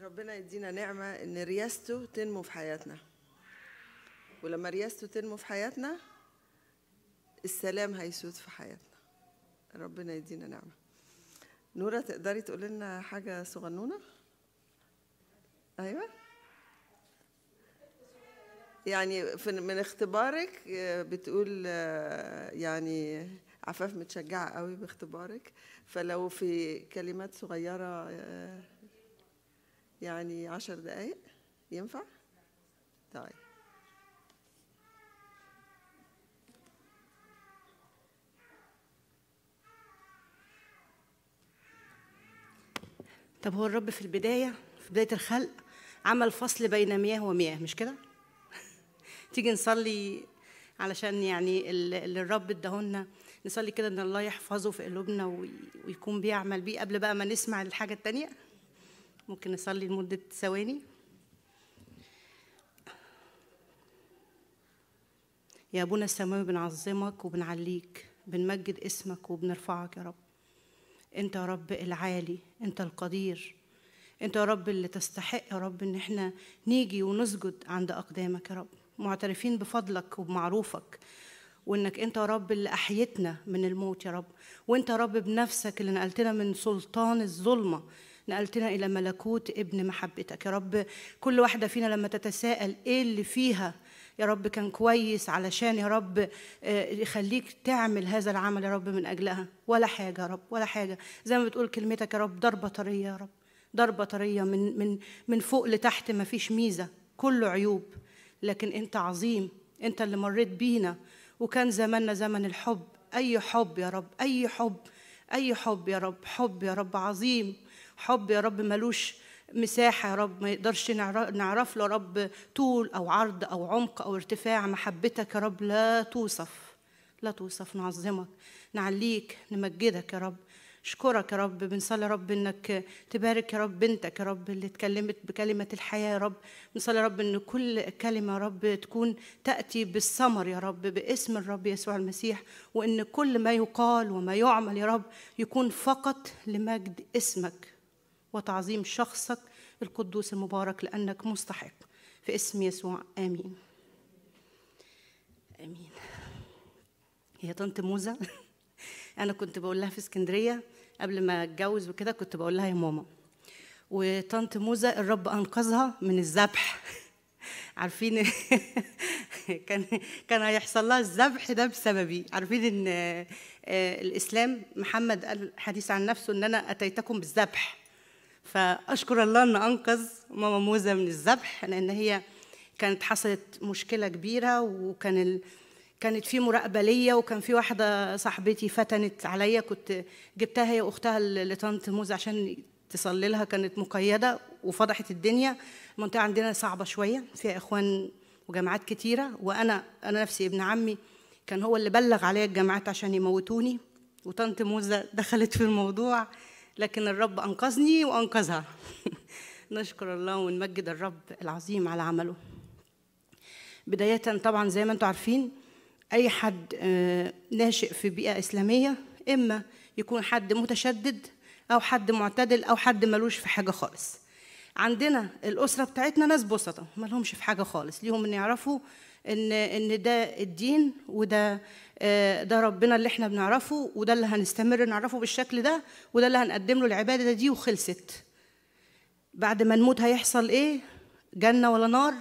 S3: ربنا يدينا نعمة إن رياسته تنمو في حياتنا ولما رياسته تنمو في حياتنا السلام هيسود في حياتنا ربنا يدينا نعمه نورة تقدري تقول لنا حاجة صغنونة؟ أيوة يعني من اختبارك آه، بتقول آه، يعني عفاف متشجعة قوي باختبارك فلو في كلمات صغيرة آه، يعني عشر دقايق ينفع؟ طيب
S4: طب هو الرب في البداية في بداية الخلق عمل فصل بين مياه ومياه مش كده؟ تيجي نصلي علشان يعني اللي الرب اداهولنا نصلي كده ان الله يحفظه في قلوبنا ويكون بيعمل بيه قبل بقى ما نسمع الحاجة التانية ممكن نصلي لمدة ثواني يا أبونا السماوي بنعظمك وبنعليك بنمجد اسمك وبنرفعك يا رب انت يا رب العالي انت القدير انت يا رب اللي تستحق يا رب ان احنا نيجي ونسجد عند اقدامك يا رب معترفين بفضلك وبمعروفك وانك انت يا رب اللي احيتنا من الموت يا رب وانت يا رب بنفسك اللي نقلتنا من سلطان الظلمه نقلتنا الى ملكوت ابن محبتك يا رب كل واحده فينا لما تتساءل ايه اللي فيها يا رب كان كويس علشان يا رب آه، يخليك تعمل هذا العمل يا رب من أجلها ولا حاجة يا رب ولا حاجة زي ما بتقول كلمتك يا رب ضربة طرية يا رب ضربة طرية من من من فوق لتحت ما فيش ميزة كله عيوب لكن أنت عظيم أنت اللي مريت بينا وكان زماننا زمن الحب أي حب يا رب أي حب أي حب يا رب حب يا رب عظيم حب يا رب ملوش مساحة يا رب ما يقدرش نعرف له رب طول أو عرض أو عمق أو ارتفاع محبتك يا رب لا توصف لا توصف نعظمك نعليك نمجدك يا رب أشكرك يا رب بنصلي يا رب إنك تبارك يا رب بنتك يا رب اللي اتكلمت بكلمة الحياة يا رب بنصلي يا رب إن كل كلمة يا رب تكون تأتي بالثمر يا رب باسم الرب يسوع المسيح وإن كل ما يقال وما يعمل يا رب يكون فقط لمجد اسمك وتعظيم شخصك القدوس المبارك لأنك مستحق في اسم يسوع آمين آمين هي طنط موزة أنا كنت بقول لها في اسكندرية قبل ما أتجوز وكده كنت بقول لها يا ماما وطنط موزة الرب أنقذها من الذبح عارفين كان كان هيحصل لها الذبح ده بسببي عارفين ان آه، الاسلام محمد قال حديث عن نفسه ان انا اتيتكم بالذبح فاشكر الله ان انقذ ماما موزه من الذبح لان هي كانت حصلت مشكله كبيره وكان ال... كانت في مراقبه ليا وكان في واحده صاحبتي فتنت عليا كنت جبتها هي واختها لطنط موزه عشان تصلي لها كانت مقيده وفضحت الدنيا المنطقه عندنا صعبه شويه فيها اخوان وجامعات كتيره وانا انا نفسي ابن عمي كان هو اللي بلغ عليا الجامعات عشان يموتوني وطنط موزه دخلت في الموضوع لكن الرب أنقذني وأنقذها نشكر الله ونمجد الرب العظيم على عمله بداية طبعا زي ما انتم عارفين أي حد آه، ناشئ في بيئة إسلامية إما يكون حد متشدد أو حد معتدل أو حد ملوش في حاجة خالص عندنا الأسرة بتاعتنا ناس بسطة مالهمش في حاجة خالص ليهم إن يعرفوا إن إن ده الدين وده آه، ده ربنا اللي احنا بنعرفه وده اللي هنستمر نعرفه بالشكل ده وده اللي هنقدم له العباده دي وخلصت بعد ما نموت هيحصل ايه جنه ولا نار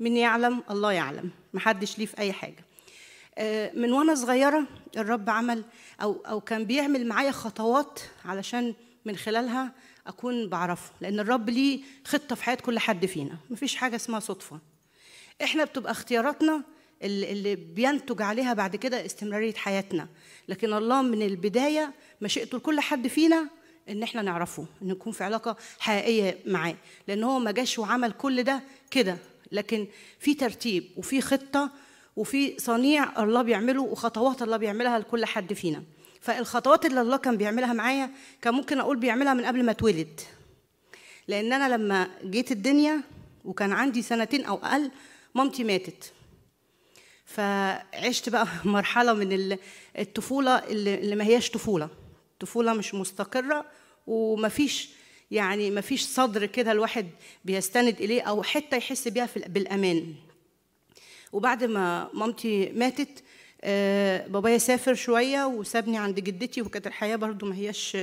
S4: من يعلم الله يعلم محدش ليه في اي حاجه آه، من وانا صغيره الرب عمل او او كان بيعمل معايا خطوات علشان من خلالها اكون بعرفه لان الرب ليه خطه في حياه كل حد فينا مفيش حاجه اسمها صدفه احنا بتبقى اختياراتنا اللي بينتج عليها بعد كده استمرارية حياتنا لكن الله من البداية مشيئته لكل حد فينا ان احنا نعرفه ان نكون في علاقه حقيقيه معاه لان هو ما جاش وعمل كل ده كده لكن في ترتيب وفي خطه وفي صنيع الله بيعمله وخطوات الله بيعملها لكل حد فينا فالخطوات اللي الله كان بيعملها معايا كان ممكن اقول بيعملها من قبل ما اتولد لان انا لما جيت الدنيا وكان عندي سنتين او اقل مامتي ماتت فعشت بقى مرحله من الطفوله اللي ما هياش طفوله طفوله مش مستقره ومفيش يعني مفيش صدر كده الواحد بيستند اليه او حته يحس بيها بالامان وبعد ما مامتي ماتت آه، بابايا سافر شويه وسابني عند جدتي وكانت الحياه برضو ما هياش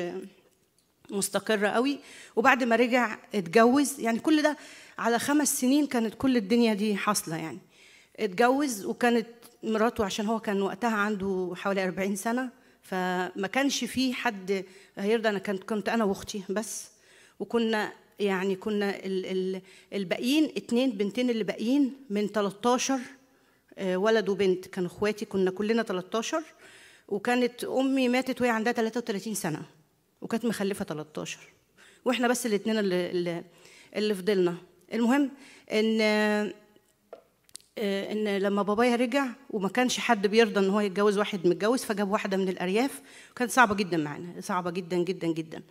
S4: مستقره قوي وبعد ما رجع اتجوز يعني كل ده على خمس سنين كانت كل الدنيا دي حاصله يعني اتجوز وكانت مراته عشان هو كان وقتها عنده حوالي 40 سنه فما كانش في حد هيرضى انا كنت كنت انا واختي بس وكنا يعني كنا الباقيين اتنين بنتين اللي باقيين من 13 آه، ولد وبنت كانوا اخواتي كنا كلنا 13 وكانت امي ماتت وهي عندها 33 سنه وكانت مخلفه 13 واحنا بس الاثنين اللي اللي فضلنا المهم ان آه، آه، ان لما بابايا رجع وما كانش حد بيرضى ان هو يتجوز واحد متجوز فجاب واحده من الارياف وكانت صعبه جدا معانا صعبه جدا جدا جدا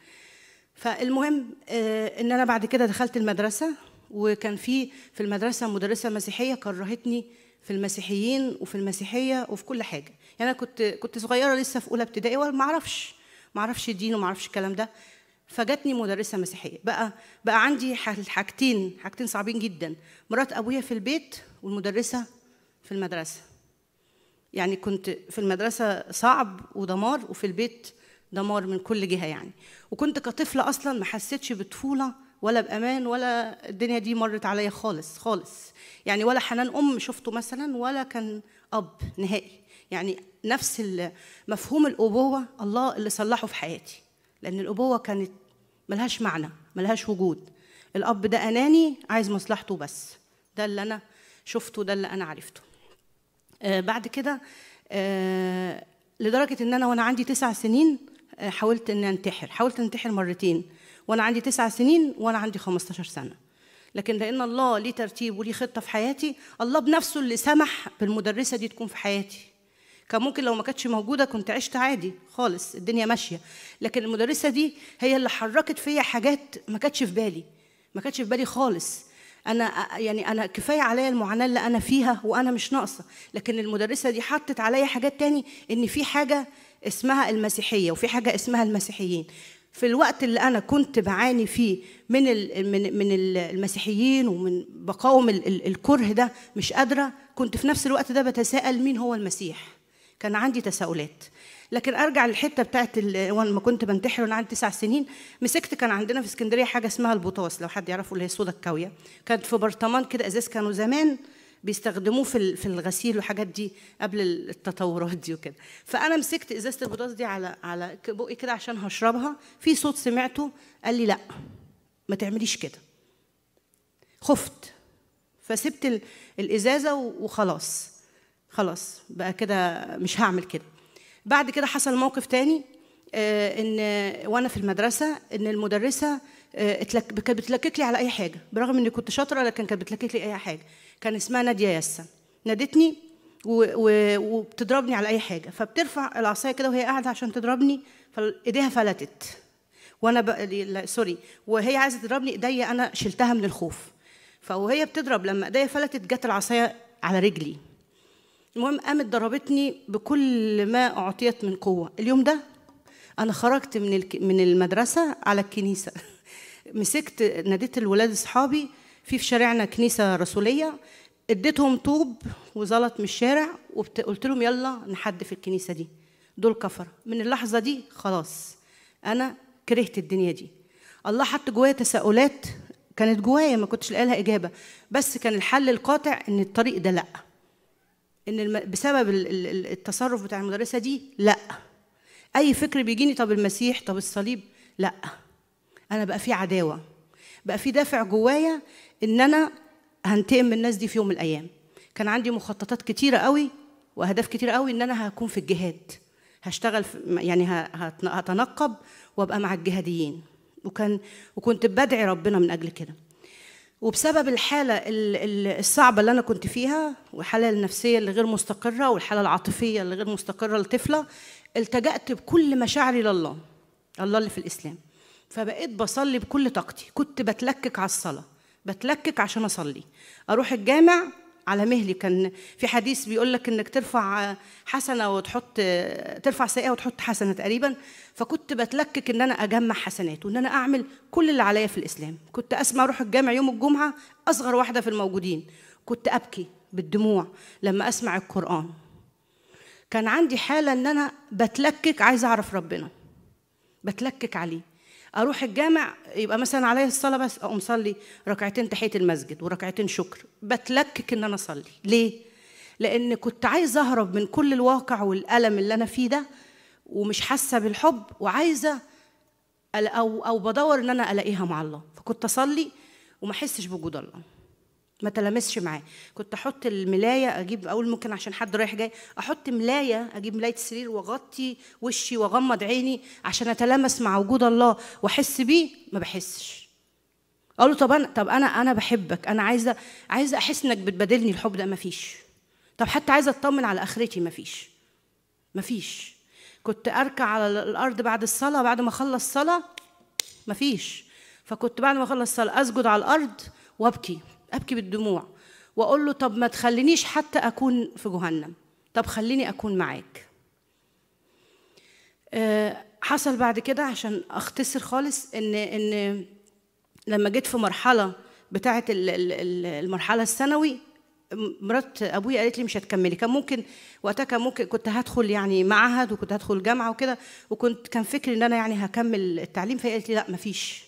S4: فالمهم آه، ان انا بعد كده دخلت المدرسه وكان في في المدرسه مدرسه مسيحيه كرهتني في المسيحيين وفي المسيحيه وفي كل حاجه يعني انا كنت كنت صغيره لسه في اولى ابتدائي وما اعرفش ما اعرفش دين وما اعرفش الكلام ده فجاتني مدرسه مسيحيه بقى بقى عندي حاجتين حاجتين صعبين جدا مرات ابويا في البيت والمدرسه في المدرسه يعني كنت في المدرسه صعب ودمار وفي البيت دمار من كل جهه يعني وكنت كطفله اصلا ما حسيتش بطفوله ولا بامان ولا الدنيا دي مرت عليا خالص خالص يعني ولا حنان ام شفته مثلا ولا كان اب نهائي يعني نفس مفهوم الابوه الله اللي صلحه في حياتي لان الابوه كانت ملهاش معنى ملهاش وجود الاب ده اناني عايز مصلحته بس ده اللي انا شفته ده اللي انا عرفته آه بعد كده آه لدرجه ان انا وانا عندي تسع سنين آه حاولت ان انتحر حاولت انتحر مرتين وانا عندي تسع سنين وانا عندي 15 سنه لكن لان الله ليه ترتيب وليه خطه في حياتي الله بنفسه اللي سمح بالمدرسه دي تكون في حياتي كان ممكن لو ما كانتش موجوده كنت عشت عادي خالص الدنيا ماشيه لكن المدرسه دي هي اللي حركت فيا حاجات ما كانتش في بالي ما كانتش في بالي خالص انا يعني انا كفايه عليا المعاناه اللي انا فيها وانا مش ناقصه لكن المدرسه دي حطت عليا حاجات تاني ان في حاجه اسمها المسيحيه وفي حاجه اسمها المسيحيين في الوقت اللي انا كنت بعاني فيه من من المسيحيين ومن بقاوم الكره ده مش قادره كنت في نفس الوقت ده بتساءل مين هو المسيح كان عندي تساؤلات لكن ارجع للحته بتاعت لما كنت بنتحر وانا عندي تسع سنين مسكت كان عندنا في اسكندريه حاجه اسمها البطاس لو حد يعرفه اللي هي الصودا الكاويه كانت في برطمان كده ازاز كانوا زمان بيستخدموه في في الغسيل والحاجات دي قبل التطورات دي وكده فانا مسكت ازازه البطاس دي على على بقي كده عشان هشربها في صوت سمعته قال لي لا ما تعمليش كده خفت فسبت الازازه وخلاص خلاص بقى كده مش هعمل كده بعد كده حصل موقف تاني آه، ان وانا في المدرسه ان المدرسه آه، كانت بتلكك لي على اي حاجه برغم اني كنت شاطره لكن كانت بتلكك لي اي حاجه كان اسمها ناديه ياسه نادتني وبتضربني على اي حاجه فبترفع العصايه كده وهي قاعده عشان تضربني فايديها فلتت وانا ب... سوري وهي عايزه تضربني ايديا انا شلتها من الخوف فوهي بتضرب لما ايديا فلتت جت العصايه على رجلي المهم قامت ضربتني بكل ما اعطيت من قوه اليوم ده انا خرجت من من المدرسه على الكنيسه مسكت ناديت الولاد اصحابي في في شارعنا كنيسه رسوليه اديتهم طوب وزلط من الشارع وقلت لهم يلا نحدف الكنيسه دي دول كفر من اللحظه دي خلاص انا كرهت الدنيا دي الله حط جوايا تساؤلات كانت جوايا ما كنتش لاقي لها اجابه بس كان الحل القاطع ان الطريق ده لا ان بسبب التصرف بتاع المدرسه دي لا اي فكر بيجيني طب المسيح طب الصليب لا انا بقى في عداوه بقى في دافع جوايا ان انا هنتقم من الناس دي في يوم من الايام كان عندي مخططات كتيره قوي واهداف كتيره قوي ان انا هكون في الجهاد هشتغل في يعني هتنقب وابقى مع الجهاديين وكان وكنت بدعي ربنا من اجل كده وبسبب الحالة الصعبة اللي أنا كنت فيها والحالة النفسية اللي غير مستقرة والحالة العاطفية اللي غير مستقرة لطفلة التجأت بكل مشاعري لله الله اللي في الإسلام فبقيت بصلي بكل طاقتي كنت بتلكك على الصلاة بتلكك عشان أصلي أروح الجامع على مهلي كان في حديث بيقول لك انك ترفع حسنه وتحط ترفع سيئه وتحط حسنه تقريبا فكنت بتلكك ان انا اجمع حسنات وان انا اعمل كل اللي عليا في الاسلام كنت اسمع اروح الجامع يوم الجمعه اصغر واحده في الموجودين كنت ابكي بالدموع لما اسمع القران كان عندي حاله ان انا بتلكك عايزه اعرف ربنا بتلكك عليه اروح الجامع يبقى مثلا عليا الصلاه بس اقوم اصلي ركعتين تحيه المسجد وركعتين شكر بتلكك ان انا اصلي ليه لان كنت عايزه اهرب من كل الواقع والالم اللي انا فيه ده ومش حاسه بالحب وعايزه او او بدور ان انا الاقيها مع الله فكنت اصلي وما احسش بوجود الله ما تلامسش معاه كنت احط الملايه اجيب اقول ممكن عشان حد رايح جاي احط ملايه اجيب ملايه السرير واغطي وشي واغمض عيني عشان اتلامس مع وجود الله واحس بيه ما بحسش اقول له طب انا طب انا انا بحبك انا عايزه عايزه احس انك بتبادلني الحب ده ما فيش طب حتى عايزه اطمن على اخرتي ما فيش ما فيش كنت اركع على الارض بعد الصلاه بعد ما اخلص صلاه ما فيش فكنت بعد ما اخلص صلاه اسجد على الارض وابكي ابكي بالدموع واقول له طب ما تخلينيش حتى اكون في جهنم طب خليني اكون معاك آه، حصل بعد كده عشان اختصر خالص ان ان لما جيت في مرحله بتاعه المرحله الثانوي مرات ابويا قالت لي مش هتكملي كان ممكن وقتها كان ممكن كنت هدخل يعني معهد وكنت هدخل جامعه وكده وكنت كان فكري ان انا يعني هكمل التعليم فهي قالت لي لا مفيش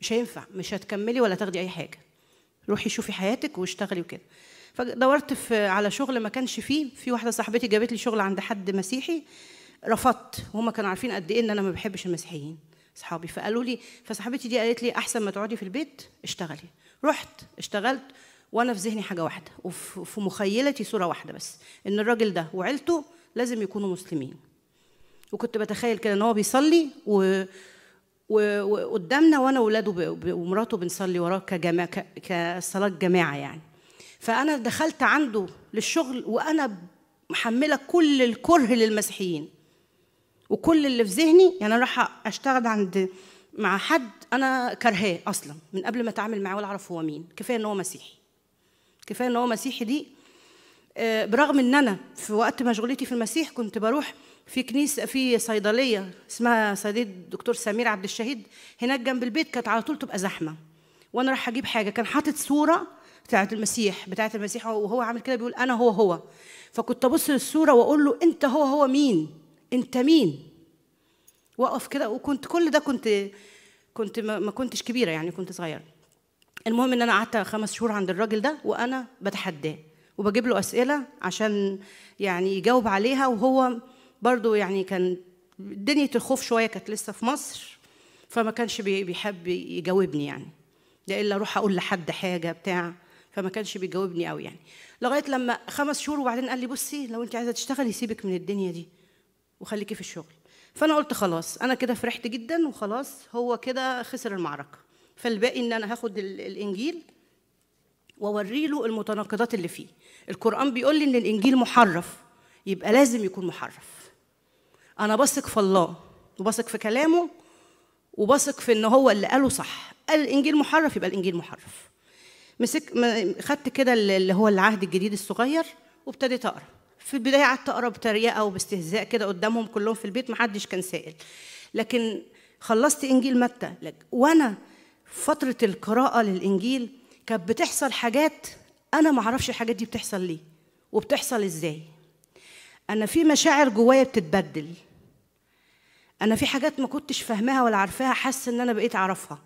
S4: مش هينفع مش هتكملي ولا تاخدي اي حاجه روحي شوفي حياتك واشتغلي وكده فدورت في على شغل ما كانش فيه في واحده صاحبتي جابت لي شغل عند حد مسيحي رفضت وهم كانوا عارفين قد ايه ان انا ما بحبش المسيحيين اصحابي فقالوا لي فصاحبتي دي قالت لي احسن ما تقعدي في البيت اشتغلي رحت اشتغلت وانا في ذهني حاجه واحده وفي مخيلتي صوره واحده بس ان الراجل ده وعيلته لازم يكونوا مسلمين وكنت بتخيل كده ان هو بيصلي و وقدامنا وانا واولاده ومراته بنصلي وراه كجماعه كصلاه جماعه يعني فانا دخلت عنده للشغل وانا محمله كل الكره للمسيحيين وكل اللي في ذهني يعني انا رايحه اشتغل عند مع حد انا كرهاه اصلا من قبل ما اتعامل معاه ولا اعرف هو مين كفايه ان هو مسيحي كفايه ان هو مسيحي دي آه، برغم ان انا في وقت مشغولتي في المسيح كنت بروح في كنيسه في صيدليه اسمها صيدليه الدكتور سمير عبد الشهيد هناك جنب البيت كانت على طول تبقى زحمه وانا رايحه اجيب حاجه كان حاطط صوره بتاعه المسيح بتاعه المسيح وهو عامل كده بيقول انا هو هو فكنت ابص للصوره واقول له انت هو هو مين انت مين واقف كده وكنت كل ده كنت كنت ما كنتش كبيره يعني كنت صغيره المهم ان انا قعدت خمس شهور عند الراجل ده وانا بتحداه وبجيب له اسئله عشان يعني يجاوب عليها وهو برضو يعني كان دنيا الخوف شويه كانت لسه في مصر فما كانش بيحب يجاوبني يعني ده الا اروح اقول لحد حاجه بتاع فما كانش بيجاوبني قوي يعني لغايه لما خمس شهور وبعدين قال لي بصي لو انت عايزه تشتغلي سيبك من الدنيا دي وخليكي في الشغل فانا قلت خلاص انا كده فرحت جدا وخلاص هو كده خسر المعركه فالباقي ان انا هاخد الانجيل واوري له المتناقضات اللي فيه القران بيقول لي ان الانجيل محرف يبقى لازم يكون محرف انا بثق في الله وبثق في كلامه وبثق في ان هو اللي قاله صح قال الانجيل محرف يبقى الانجيل محرف مسك خدت كده اللي هو العهد الجديد الصغير وابتديت اقرا في البدايه قعدت اقرا بتريقه وباستهزاء كده قدامهم كلهم في البيت ما حدش كان سائل لكن خلصت انجيل متى وانا فتره القراءه للانجيل كانت بتحصل حاجات انا ما اعرفش الحاجات دي بتحصل ليه وبتحصل ازاي انا في مشاعر جوايا بتتبدل انا في حاجات ما كنتش فاهماها ولا عارفاها حاسه ان انا بقيت اعرفها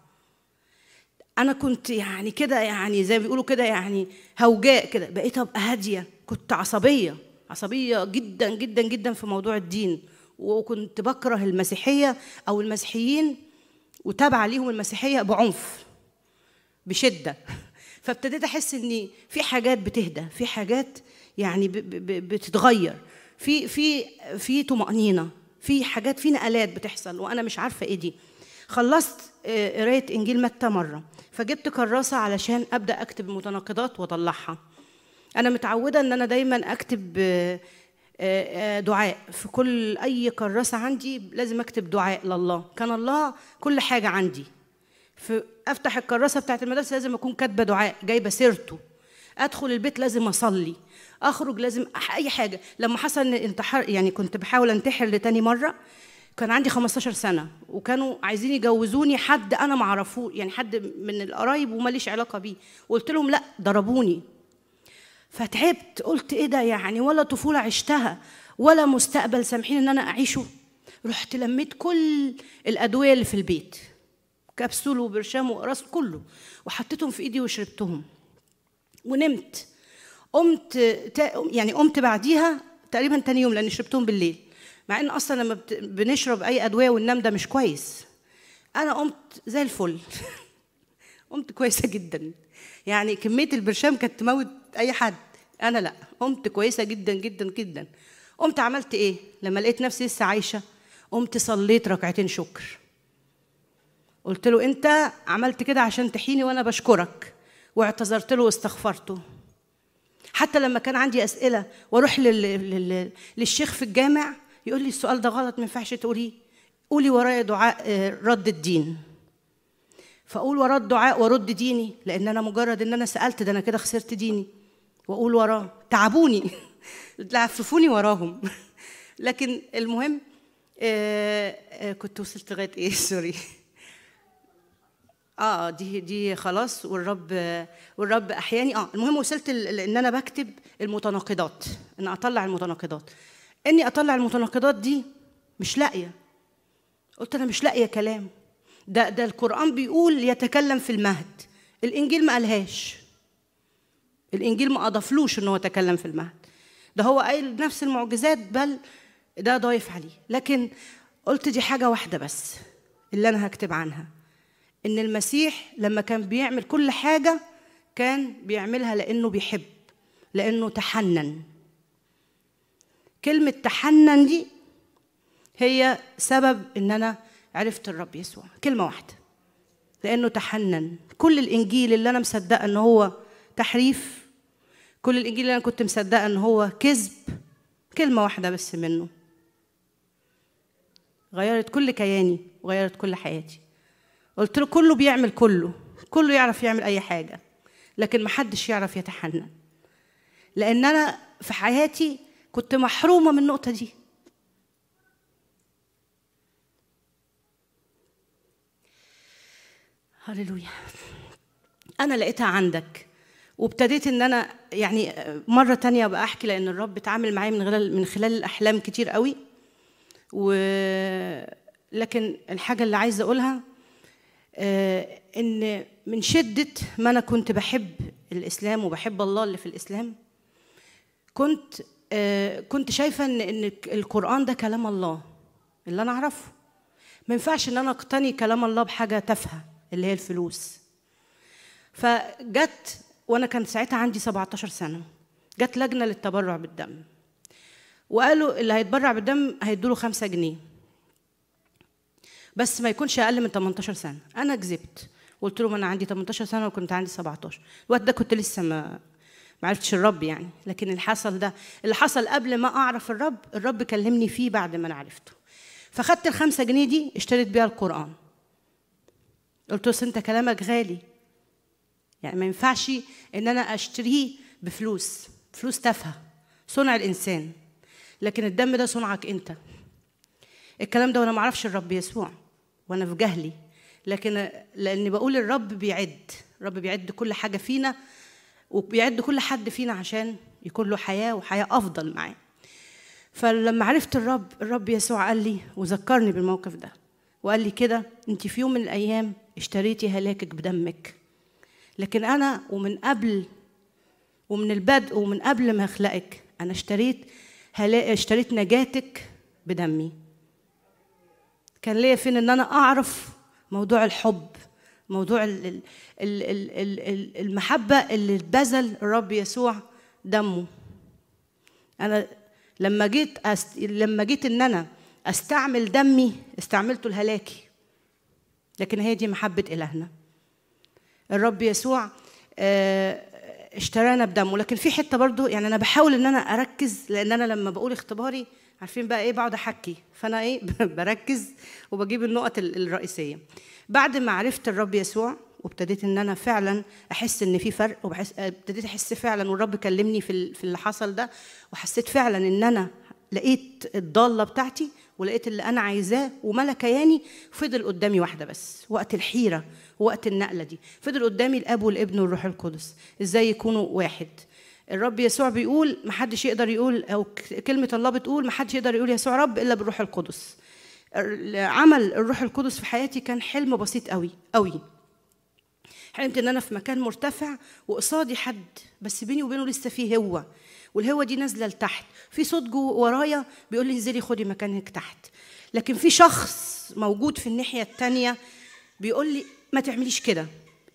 S4: انا كنت يعني كده يعني زي ما بيقولوا كده يعني هوجاء كده بقيت ابقى هاديه كنت عصبيه عصبيه جدا جدا جدا في موضوع الدين وكنت بكره المسيحيه او المسيحيين وتابعه ليهم المسيحيه بعنف بشده فابتديت احس ان في حاجات بتهدى في حاجات يعني بتتغير في في في طمانينه في حاجات في نقلات بتحصل وانا مش عارفه ايه دي خلصت آه، قرايه انجيل متى مره فجبت كراسه علشان ابدا اكتب متناقضات واطلعها انا متعوده ان انا دايما اكتب آه، آه، دعاء في كل اي كراسه عندي لازم اكتب دعاء لله كان الله كل حاجه عندي افتح الكراسه بتاعت المدرسه لازم اكون كاتبه دعاء جايبه سيرته ادخل البيت لازم اصلي اخرج لازم اي حاجه لما حصل انتحار يعني كنت بحاول انتحر لتاني مره كان عندي 15 سنه وكانوا عايزين يجوزوني حد انا ما اعرفوش يعني حد من القرايب وماليش علاقه بيه وقلت لهم لا ضربوني فتعبت قلت ايه ده يعني ولا طفوله عشتها ولا مستقبل سامحين ان انا اعيشه رحت لميت كل الادويه اللي في البيت كبسول وبرشام وقراص كله وحطيتهم في ايدي وشربتهم ونمت قمت يعني قمت بعديها تقريبا تاني يوم لان شربتهم بالليل مع ان اصلا لما بنشرب اي ادويه والنام ده مش كويس انا قمت زي الفل قمت كويسه جدا يعني كميه البرشام كانت تموت اي حد انا لا قمت كويسه جدا جدا جدا قمت عملت ايه لما لقيت نفسي لسه عايشه قمت صليت ركعتين شكر قلت له انت عملت كده عشان تحيني وانا بشكرك واعتذرت له واستغفرته حتى لما كان عندي اسئله واروح للشيخ في الجامع يقول لي السؤال ده غلط ما ينفعش تقوليه قولي ورايا دعاء آه، رد الدين فاقول وراه الدعاء وارد ديني لان انا مجرد ان انا سالت ده انا كده خسرت ديني واقول وراه تعبوني لعففوني وراهم لكن المهم آه آه كنت وصلت لغايه ايه سوري اه دي دي خلاص والرب والرب احياني اه المهم وصلت ان انا بكتب المتناقضات ان اطلع المتناقضات اني اطلع المتناقضات دي مش لاقيه قلت انا مش لاقيه كلام ده ده القران بيقول يتكلم في المهد الانجيل ما قالهاش الانجيل ما اضافلوش ان هو تكلم في المهد ده هو قايل نفس المعجزات بل ده ضايف عليه لكن قلت دي حاجه واحده بس اللي انا هكتب عنها ان المسيح لما كان بيعمل كل حاجه كان بيعملها لانه بيحب لانه تحنن كلمه تحنن دي هي سبب ان انا عرفت الرب يسوع كلمه واحده لانه تحنن كل الانجيل اللي انا مصدقه ان هو تحريف كل الانجيل اللي انا كنت مصدقه ان هو كذب كلمه واحده بس منه غيرت كل كياني وغيرت كل حياتي قلت له كله بيعمل كله كله يعرف يعمل اي حاجه لكن محدش يعرف يتحنن لان انا في حياتي كنت محرومه من النقطه دي هللويا انا لقيتها عندك وابتديت ان انا يعني مره تانية بقى احكي لان الرب اتعامل معايا من خلال من خلال الاحلام كتير قوي و لكن الحاجه اللي عايزه اقولها آه، ان من شده ما انا كنت بحب الاسلام وبحب الله اللي في الاسلام كنت آه، كنت شايفه ان ان القران ده كلام الله اللي انا اعرفه ما ينفعش ان انا اقتني كلام الله بحاجه تافهه اللي هي الفلوس فجت وانا كان ساعتها عندي 17 سنه جت لجنه للتبرع بالدم وقالوا اللي هيتبرع بالدم هيدوا له 5 جنيه بس ما يكونش اقل من 18 سنه انا كذبت قلت لهم انا عندي 18 سنه وكنت عندي 17 الوقت ده كنت لسه ما ما عرفتش الرب يعني لكن اللي حصل ده اللي حصل قبل ما اعرف الرب الرب كلمني فيه بعد ما انا عرفته فخدت الخمسة جنيه دي اشتريت بيها القرآن قلت له انت كلامك غالي يعني ما ينفعش ان انا اشتريه بفلوس فلوس تافهة صنع الانسان لكن الدم ده صنعك انت الكلام ده وانا ما اعرفش الرب يسوع وانا في جهلي لكن لاني بقول الرب بيعد الرب بيعد كل حاجه فينا وبيعد كل حد فينا عشان يكون له حياه وحياه افضل معاه فلما عرفت الرب الرب يسوع قال لي وذكرني بالموقف ده وقال لي كده انت في يوم من الايام اشتريتي هلاكك بدمك لكن انا ومن قبل ومن البدء ومن قبل ما اخلقك انا اشتريت هلا اشتريت نجاتك بدمي كان ليا فين ان انا اعرف موضوع الحب موضوع المحبه اللي اتبذل الرب يسوع دمه انا لما جيت أست... لما جيت ان انا استعمل دمي استعملته لهلاكي لكن هي دي محبه الهنا الرب يسوع آه، اشترانا بدمه لكن في حته برضو يعني انا بحاول ان انا اركز لان انا لما بقول اختباري عارفين بقى ايه بقعد احكي فانا ايه بركز وبجيب النقط الرئيسيه بعد ما عرفت الرب يسوع وابتديت ان انا فعلا احس ان في فرق وبحس آه، ابتديت احس فعلا والرب كلمني في في اللي حصل ده وحسيت فعلا ان انا لقيت الضاله بتاعتي ولقيت اللي انا عايزاه وملا كياني فضل قدامي واحده بس وقت الحيره وقت النقله دي فضل قدامي الاب والابن والروح القدس ازاي يكونوا واحد الرب يسوع بيقول محدش يقدر يقول او كلمه الله بتقول محدش يقدر يقول يسوع رب الا بالروح القدس عمل الروح القدس في حياتي كان حلم بسيط قوي قوي حلمت ان انا في مكان مرتفع وقصادي حد بس بيني وبينه لسه في هوه والهوه دي نازله لتحت في صوت جوه ورايا بيقول لي انزلي خدي مكانك تحت لكن في شخص موجود في الناحيه الثانيه بيقول لي ما تعمليش كده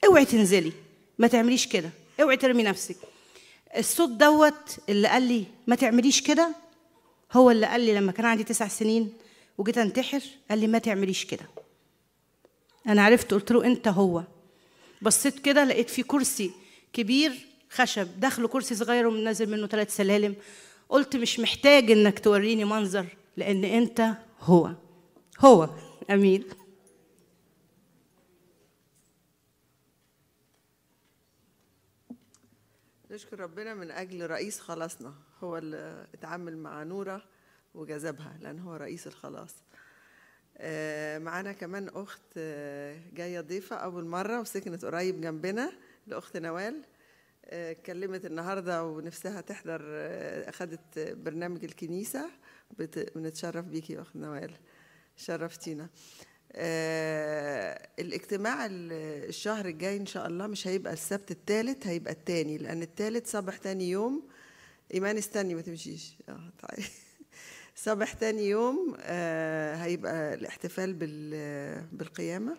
S4: اوعي تنزلي ما تعمليش كده اوعي ترمي نفسك الصوت دوت اللي قال لي ما تعمليش كده هو اللي قال لي لما كان عندي تسع سنين وجيت انتحر قال لي ما تعمليش كده انا عرفت قلت له انت هو بصيت كده لقيت في كرسي كبير خشب داخله كرسي صغير ونازل منه ثلاث سلالم قلت مش محتاج انك توريني منظر لان انت هو هو امين
S3: نشكر ربنا من اجل رئيس خلاصنا هو اللي اتعامل مع نوره وجذبها لان هو رئيس الخلاص آه، معانا كمان اخت آه، جايه ضيفه اول مره وسكنت قريب جنبنا الاخت نوال آه، اتكلمت النهارده ونفسها تحضر اخذت برنامج الكنيسه بنتشرف بيكي يا اخت نوال شرفتينا آه الاجتماع الشهر الجاي ان شاء الله مش هيبقى السبت الثالث هيبقى الثاني لان الثالث صبح ثاني يوم ايمان استني ما تمشيش اه طيب. صبح ثاني يوم آه هيبقى الاحتفال بالقيامه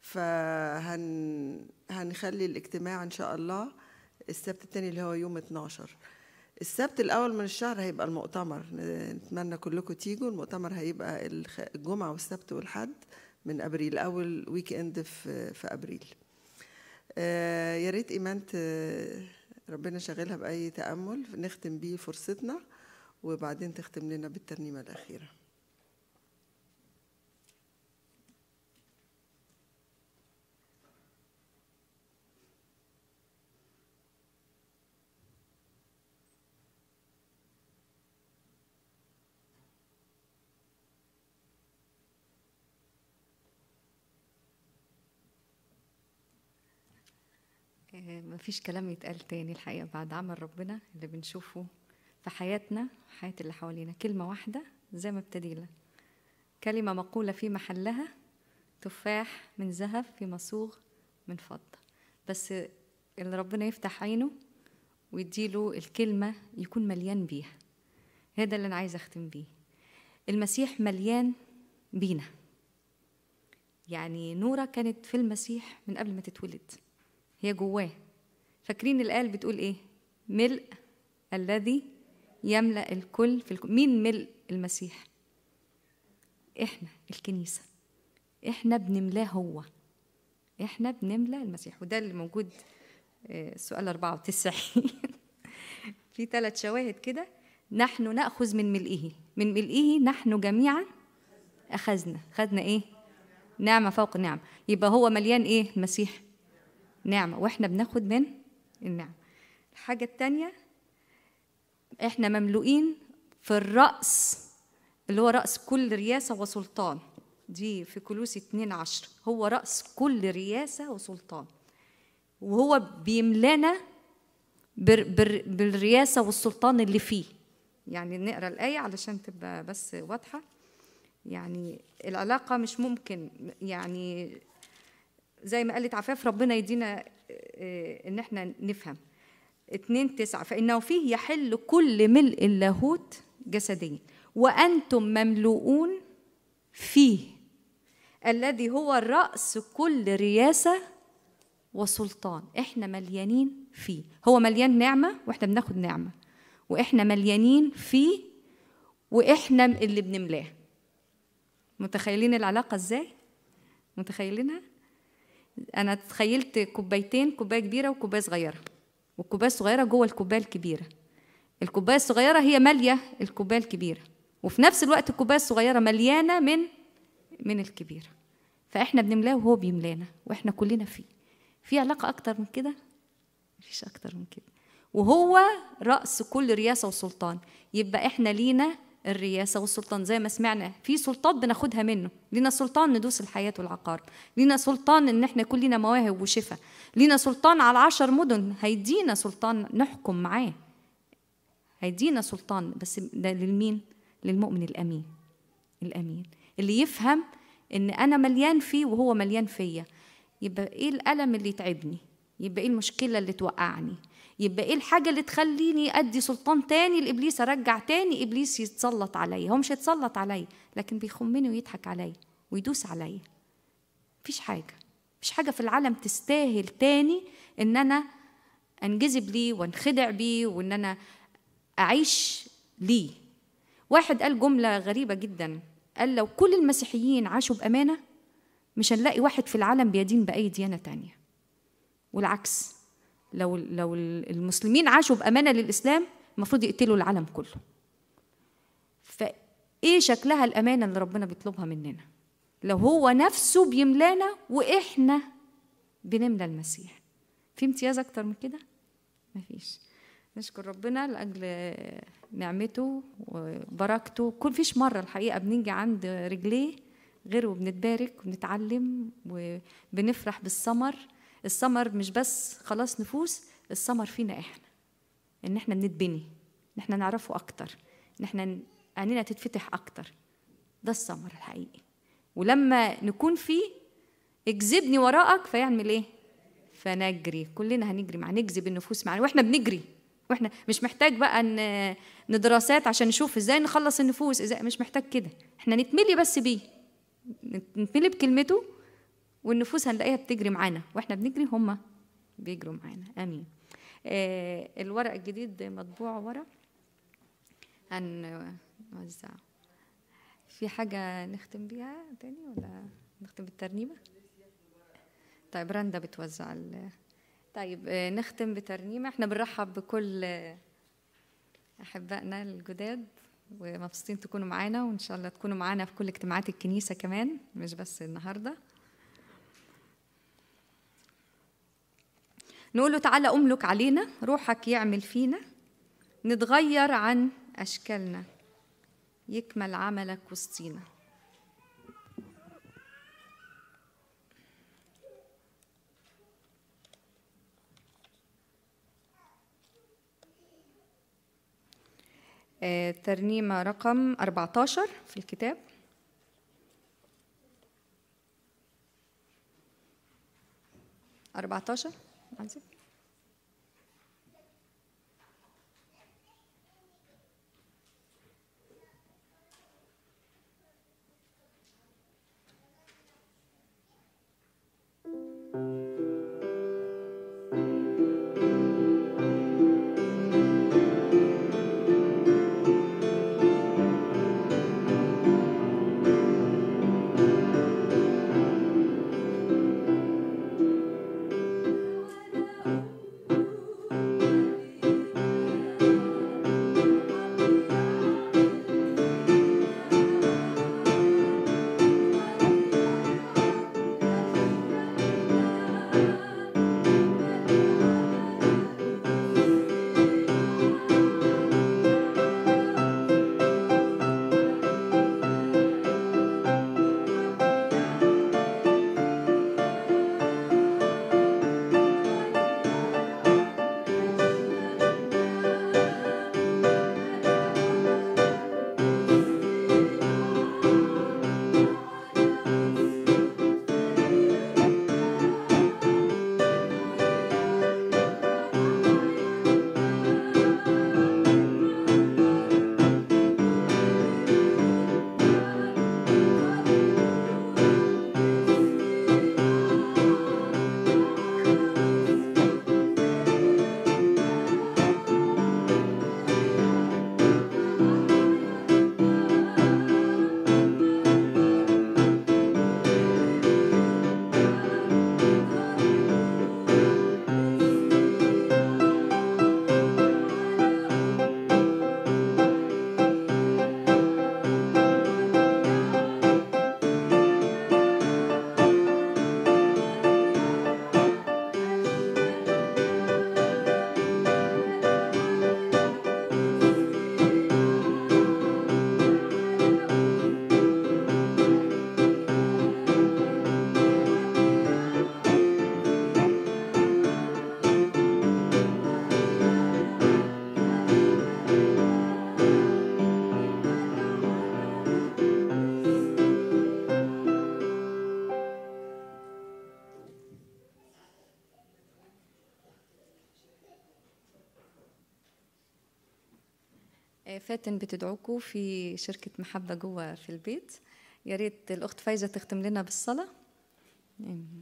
S3: فهن هنخلي الاجتماع ان شاء الله السبت الثاني اللي هو يوم 12 السبت الاول من الشهر هيبقى المؤتمر نتمنى كلكم تيجوا المؤتمر هيبقى الجمعه والسبت والحد من ابريل اول ويك اند في في ابريل آه، يا ريت ايمان ربنا شغلها باي تامل نختم بيه فرصتنا وبعدين تختم لنا بالترنيمه الاخيره
S5: مفيش كلام يتقال تاني الحقيقة بعد عمل ربنا اللي بنشوفه في حياتنا وحياة اللي حوالينا كلمة واحدة زي ما ابتدينا كلمة مقولة في محلها تفاح من ذهب في مصوغ من فضة بس اللي ربنا يفتح عينه ويديله الكلمة يكون مليان بيها هذا اللي أنا عايزة أختم بيه المسيح مليان بينا يعني نورة كانت في المسيح من قبل ما تتولد هي جواه فاكرين الآية بتقول إيه؟ ملء الذي يملأ الكل في الكل. مين ملء المسيح؟ إحنا الكنيسة إحنا بنملاه هو إحنا بنملأ المسيح وده اللي موجود آه، سؤال 94 في ثلاث شواهد كده نحن نأخذ من ملئه من ملئه نحن جميعا أخذنا خدنا إيه؟ نعمة فوق نعمة يبقى هو مليان إيه؟ المسيح نعمة وإحنا بناخد من النعم الحاجة الثانية احنا مملوئين في الرأس اللي هو رأس كل رياسة وسلطان دي في كلوس 2 عشر هو رأس كل رياسة وسلطان وهو بيملانا بالرياسة والسلطان اللي فيه يعني نقرا الآية علشان تبقى بس واضحة يعني العلاقة مش ممكن يعني زي ما قالت عفاف ربنا يدينا آه، ان احنا نفهم اتنين تسعة فإنه فيه يحل كل ملء اللاهوت جسديا وأنتم مملوءون فيه الذي هو الرأس كل رياسة وسلطان احنا مليانين فيه هو مليان نعمة واحنا بناخد نعمة واحنا مليانين فيه واحنا اللي بنملاه متخيلين العلاقة ازاي متخيلينها انا تخيلت كوبايتين كوبايه كبيره وكوبايه صغيره والكوبايه الصغيره جوه الكوبايه الكبيره الكوبايه الصغيره هي ماليه الكوبايه الكبيره وفي نفس الوقت الكوبايه الصغيره مليانه من من الكبيره فاحنا بنملاه وهو بيملانا واحنا كلنا فيه في علاقه اكتر من كده مفيش اكتر من كده وهو راس كل رياسه وسلطان يبقى احنا لينا الرياسه والسلطان زي ما سمعنا في سلطات بناخدها منه لينا سلطان ندوس الحياه والعقار لينا سلطان ان احنا كلنا مواهب وشفاء لينا سلطان على العشر مدن هيدينا سلطان نحكم معاه هيدينا سلطان بس ده للمين للمؤمن الامين الامين اللي يفهم ان انا مليان فيه وهو مليان فيا يبقى ايه الالم اللي يتعبني يبقى ايه المشكله اللي توقعني يبقى ايه الحاجه اللي تخليني ادي سلطان تاني لابليس ارجع تاني ابليس يتسلط عليا هو مش هيتسلط عليا لكن بيخمني ويضحك عليا ويدوس عليا مفيش حاجه مفيش حاجه في العالم تستاهل تاني ان انا انجذب ليه وانخدع بيه وان انا اعيش ليه واحد قال جمله غريبه جدا قال لو كل المسيحيين عاشوا بامانه مش هنلاقي واحد في العالم بيدين باي ديانه تانيه والعكس لو لو المسلمين عاشوا بامانه للاسلام المفروض يقتلوا العالم كله فايه شكلها الامانه اللي ربنا بيطلبها مننا لو هو نفسه بيملانا واحنا بنملى المسيح في امتياز اكتر من كده مفيش نشكر ربنا لاجل نعمته وبركته كل فيش مره الحقيقه بنيجي عند رجليه غير وبنتبارك وبنتعلم وبنفرح بالثمر السمر مش بس خلاص نفوس السمر فينا احنا ان احنا بنتبني ان احنا نعرفه اكتر ان احنا عينينا تتفتح اكتر ده السمر الحقيقي ولما نكون فيه اجذبني وراءك فيعمل ايه فنجري كلنا هنجري مع نجذب النفوس معانا واحنا بنجري واحنا مش محتاج بقى ان دراسات عشان نشوف ازاي نخلص النفوس ازاي مش محتاج كده احنا نتملي بس بيه نتملي بكلمته والنفوس هنلاقيها بتجري معانا واحنا بنجري هم بيجروا معانا امين آه الورق الجديد مطبوع ورا هنوزعه في حاجة نختم بيها تاني ولا نختم بالترنيمة؟ طيب رندا بتوزع ال... طيب آه نختم بترنيمة احنا بنرحب بكل أحبائنا الجداد ومبسوطين تكونوا معانا وإن شاء الله تكونوا معانا في كل اجتماعات الكنيسة كمان مش بس النهارده نقول له تعالى أملك علينا روحك يعمل فينا نتغير عن أشكالنا يكمل عملك وسطينا آه، ترنيمة رقم 14 في الكتاب أربعتاشر answer? فاتن بتدعوكم في شركة محبة جوا في البيت يا ريت الأخت فايزة تختم لنا بالصلاة آمين.